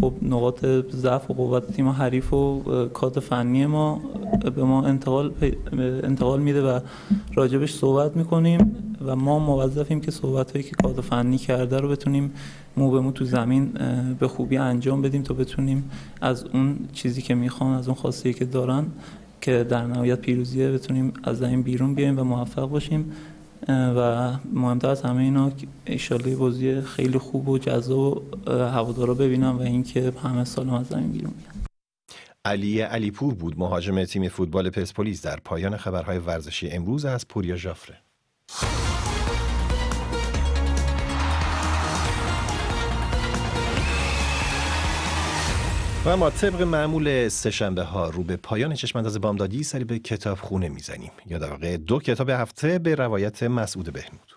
خب نقاط ضعف و قوت تیم حریف و کاد فنی ما به ما انتقال انتقال میده و راجبش صحبت میکنیم و ما موظفیم که صحبت هایی که کاد فنی کرده رو بتونیم مو به مو تو زمین به خوبی انجام بدیم تا بتونیم از اون چیزی که میخوان از اون خاصی که دارن که در نهایت پیروزیه بتونیم از زمین بیرون بیایم و موفق باشیم و مهمتر از همه اینا ایشالله بازی خیلی خوب و جذاب و هوادارا ببینم و اینکه همه سالم از زمین بیرون بیان علی علیپور بود مهاجم تیم فوتبال پرسپولیس در پایان خبرهای ورزشی امروز از پوریا جافره و اما طبق معمول سهشنبه ها رو به پایان چشمانداز بامدادی سری به کتاب خونه میزنیم یا در واقع دو کتاب هفته به روایت مسعود بهنود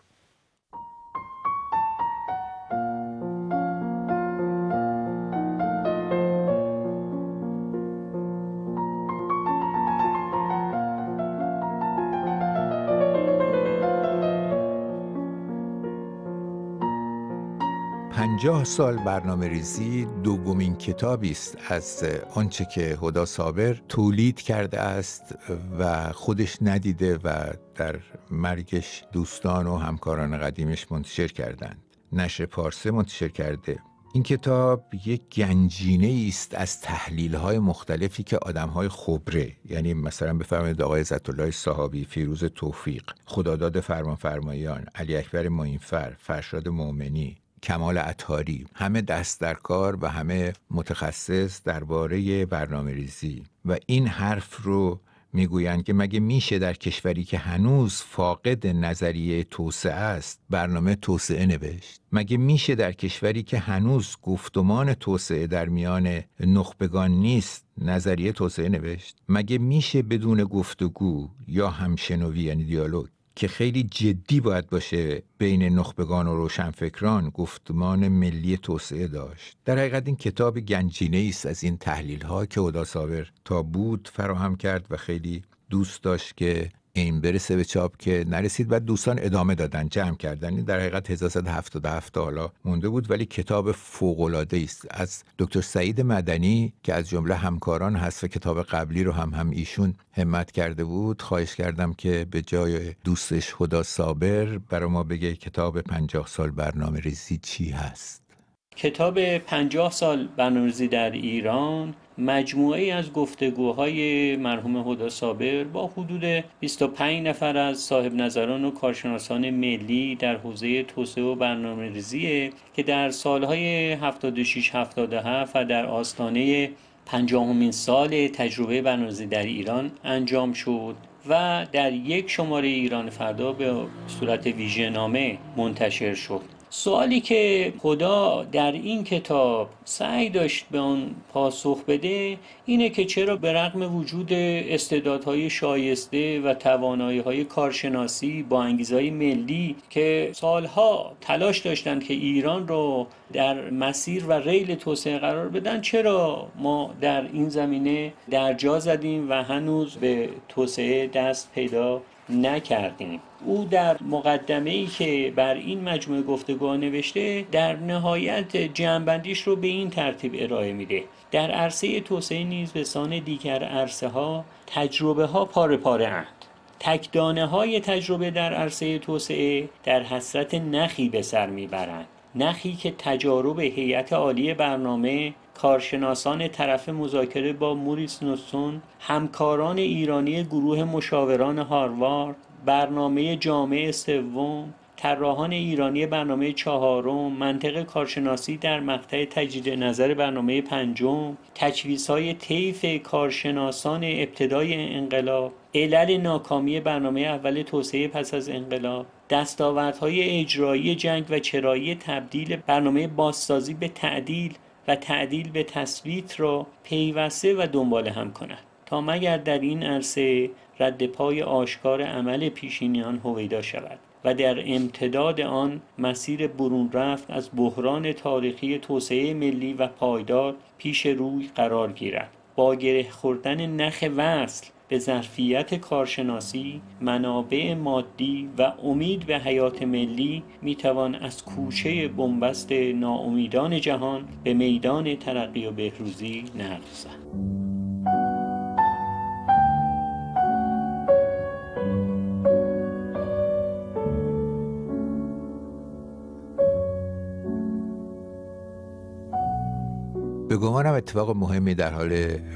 پنجاه سال برنامه ریزی دومین کتابی است از آنچه که هدا صابر تولید کرده است و خودش ندیده و در مرگش دوستان و همکاران قدیمش منتشر کردند نشر پارسه منتشر کرده این کتاب یک گنجینه است از تحلیل های مختلفی که آدم های خبره یعنی مثلا بفرمایید آقای عزت صحابی، فیروز توفیق، خداداد فرمان فرمایان، علی اکبر ماینفر، فرشاد مؤمنی، کمال اتاری همه دست در کار و همه متخصص درباره برنامه ریزی و این حرف رو میگویند که مگه میشه در کشوری که هنوز فاقد نظریه توسعه است برنامه توسعه نوشت مگه میشه در کشوری که هنوز گفتمان توسعه در میان نخبگان نیست نظریه توسعه نوشت مگه میشه بدون گفتگو یا همشنوی یعنی دیالوگ که خیلی جدی باید باشه بین نخبگان و روشنفکران گفتمان ملی توسعه داشت در حقیقت این کتاب گنجینه است از این تحلیل ها که اودا تا بود فراهم کرد و خیلی دوست داشت که این برسه به چاپ که نرسید و دوستان ادامه دادن جمع کردن در حقیقت 1377 حالا مونده بود ولی کتاب العاده است از دکتر سعید مدنی که از جمله همکاران هست و کتاب قبلی رو هم هم ایشون همت کرده بود خواهش کردم که به جای دوستش خدا صابر برای ما بگه کتاب 50 سال برنامه ریزی چی هست کتاب پنجاه سال برنامزی در ایران مجموعه از گفتگوهای مرحوم حدا صابر با حدود 25 نفر از صاحب نظران و کارشناسان ملی در حوزه توسعه و برنامه ریزیه که در سالهای 76-77 و در آستانه پنجاهمین سال تجربه برنامه‌ریزی در ایران انجام شد و در یک شماره ایران فردا به صورت ویژه نامه منتشر شد سوالی که خدا در این کتاب سعی داشت به آن پاسخ بده اینه که چرا به رغم وجود استعدادهای شایسته و توانایی های کارشناسی با انگیزهای ملی که سالها تلاش داشتند که ایران رو در مسیر و ریل توسعه قرار بدن چرا ما در این زمینه درجا زدیم و هنوز به توسعه دست پیدا نکردیم او در مقدمه ای که بر این مجموعه گفتگوها نوشته در نهایت جنبندیش رو به این ترتیب ارائه میده در عرصه توسعه نیز به سان دیگر عرصه ها تجربه ها پاره پاره اند تکدانه های تجربه در عرصه توسعه در حسرت نخی به سر میبرند نخی که تجارب هیئت عالی برنامه کارشناسان طرف مذاکره با موریس نوسون، همکاران ایرانی گروه مشاوران هاروارد، برنامه جامعه سوم، طراحان ایرانی برنامه چهارم، منطق کارشناسی در مقطع تجدید نظر برنامه پنجم، تجویزهای طیف کارشناسان ابتدای انقلاب، علل ناکامی برنامه اول توسعه پس از انقلاب، دستاوردهای اجرایی جنگ و چرایی تبدیل برنامه بازسازی به تعدیل و تعدیل به تثبیت را پیوسته و دنبال هم کند تا مگر در این عرصه رد پای آشکار عمل پیشینیان هویدا شود و در امتداد آن مسیر برون رفت از بحران تاریخی توسعه ملی و پایدار پیش روی قرار گیرد با گره خوردن نخ وصل به ظرفیت کارشناسی، منابع مادی و امید به حیات ملی میتوان از کوچه بنبست ناامیدان جهان به میدان ترقی و بهروزی نقل به گمانم اتفاق مهمی در حال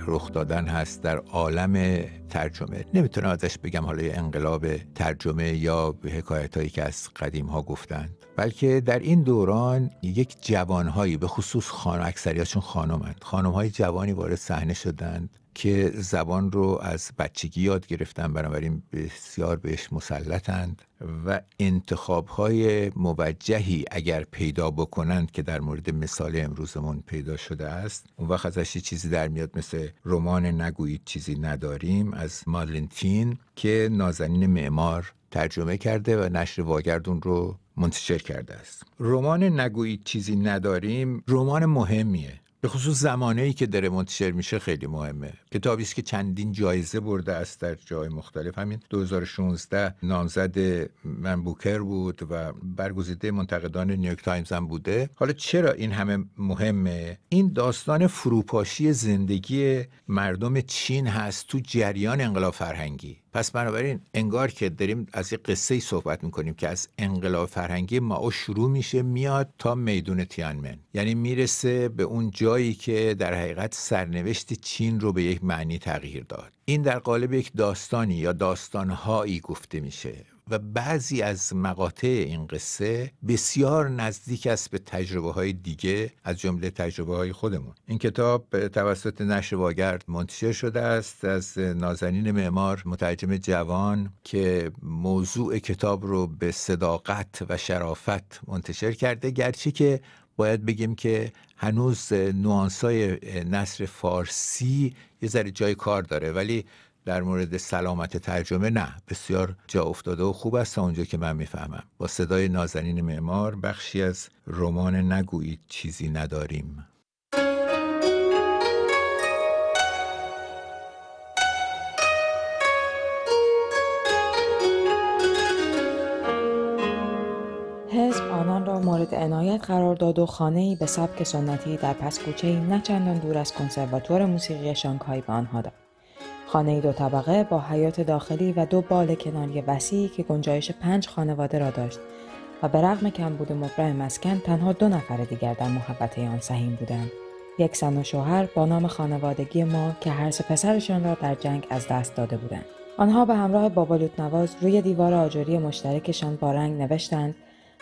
رخ دادن هست در عالم ترجمه نمیتونم ازش بگم حالا انقلاب ترجمه یا حکایت هایی که از قدیم ها گفتند بلکه در این دوران یک جوانهایی به خصوص خانم اکثریتشون خانمند خانم های جوانی وارد صحنه شدند که زبان رو از بچگی یاد گرفتن بنابراین بسیار بهش مسلطند و انتخاب های موجهی اگر پیدا بکنند که در مورد مثال امروزمون پیدا شده است اون وقت ازش چیزی در میاد مثل رمان نگویید چیزی نداریم از مالنتین که نازنین معمار ترجمه کرده و نشر واگردون رو منتشر کرده است رمان نگویید چیزی نداریم رمان مهمیه به خصوص زمانه ای که داره منتشر میشه خیلی مهمه کتابی است که چندین جایزه برده است در جای مختلف همین 2016 نامزد من بوکر بود و برگزیده منتقدان نیویورک تایمز هم بوده حالا چرا این همه مهمه این داستان فروپاشی زندگی مردم چین هست تو جریان انقلاب فرهنگی پس بنابراین انگار که داریم از یه قصه صحبت میکنیم که از انقلاب فرهنگی او شروع میشه میاد تا میدون تیانمن یعنی میرسه به اون جایی که در حقیقت سرنوشت چین رو به یک معنی تغییر داد این در قالب یک داستانی یا داستانهایی گفته میشه و بعضی از مقاطع این قصه بسیار نزدیک است به تجربه های دیگه از جمله تجربه های خودمون این کتاب توسط نشر واگرد منتشر شده است از نازنین معمار مترجم جوان که موضوع کتاب رو به صداقت و شرافت منتشر کرده گرچه که باید بگیم که هنوز های نصر فارسی یه ذره جای کار داره ولی در مورد سلامت ترجمه نه بسیار جا افتاده و خوب است اونجا که من میفهمم با صدای نازنین معمار بخشی از رمان نگویید چیزی نداریم حزب آنان را مورد عنایت قرار داد و ای به سبک سنتی در پس کوچه نه چندان دور از کنسرواتور موسیقی شانگهای به آنها داد. خانه دو طبقه با حیات داخلی و دو بال کناری وسیعی که گنجایش پنج خانواده را داشت و به رغم کمبود مبرم مسکن تنها دو نفر دیگر در محبته آن سهیم بودند یک زن و شوهر با نام خانوادگی ما که هر سه پسرشان را در جنگ از دست داده بودند آنها به همراه بابا نواز روی دیوار آجری مشترکشان با رنگ نوشتند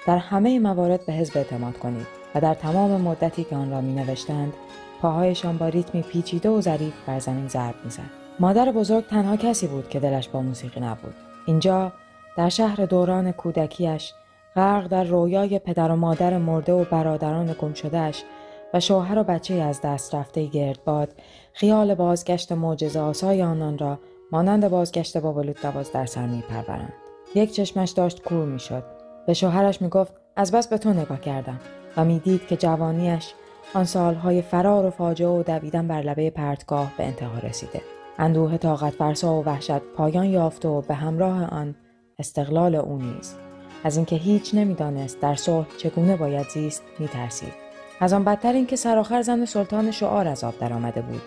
در همه موارد به حزب اعتماد کنید و در تمام مدتی که آن را می نوشتند پاهایشان با ریتمی پیچیده و ظریف بر زمین ضرب میزد مادر بزرگ تنها کسی بود که دلش با موسیقی نبود. اینجا در شهر دوران کودکیش غرق در رویای پدر و مادر مرده و برادران گم و شوهر و بچه از دست رفته گردباد خیال بازگشت معجزه آسای آنان را مانند بازگشت بابلوت دواز در سر میپرورند یک چشمش داشت کور شد. به شوهرش میگفت از بس به تو نگاه کردم و میدید که جوانیش آن سالهای فرار و فاجعه و دویدن بر لبه پرتگاه به انتها رسیده اندوه طاقت فرسا و وحشت پایان یافت و به همراه آن استقلال او نیز از اینکه هیچ نمیدانست در صلح چگونه باید زیست میترسید از آن بدتر اینکه سرآخر زن سلطان شعار از آب درآمده بود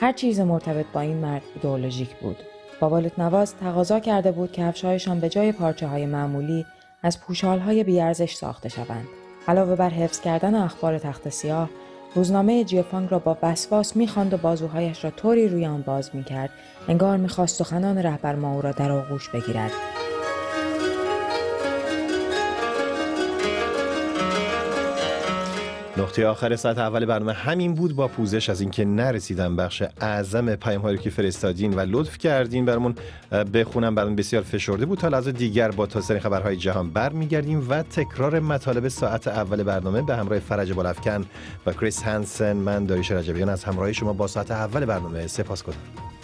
هر چیز مرتبط با این مرد ایدئولوژیک بود با نواز تقاضا کرده بود که کفشهایشان به جای پارچه های معمولی از پوشال های بیارزش ساخته شوند علاوه بر حفظ کردن اخبار تخت سیاه روزنامه جیوفانگ را با وسواس میخواند و بازوهایش را طوری روی آن باز میکرد انگار میخواست سخنان رهبر او را در آغوش بگیرد نقطه آخر ساعت اول برنامه همین بود با پوزش از اینکه نرسیدم بخش اعظم پیام هایی که فرستادین و لطف کردین برامون بخونم برامون بسیار فشرده بود تا لحظه دیگر با تازه خبرهای جهان برمیگردیم و تکرار مطالب ساعت اول برنامه به همراه فرج بالافکن و کریس هنسن من داریش رجبیان از همراهی شما با ساعت اول برنامه سپاس کنم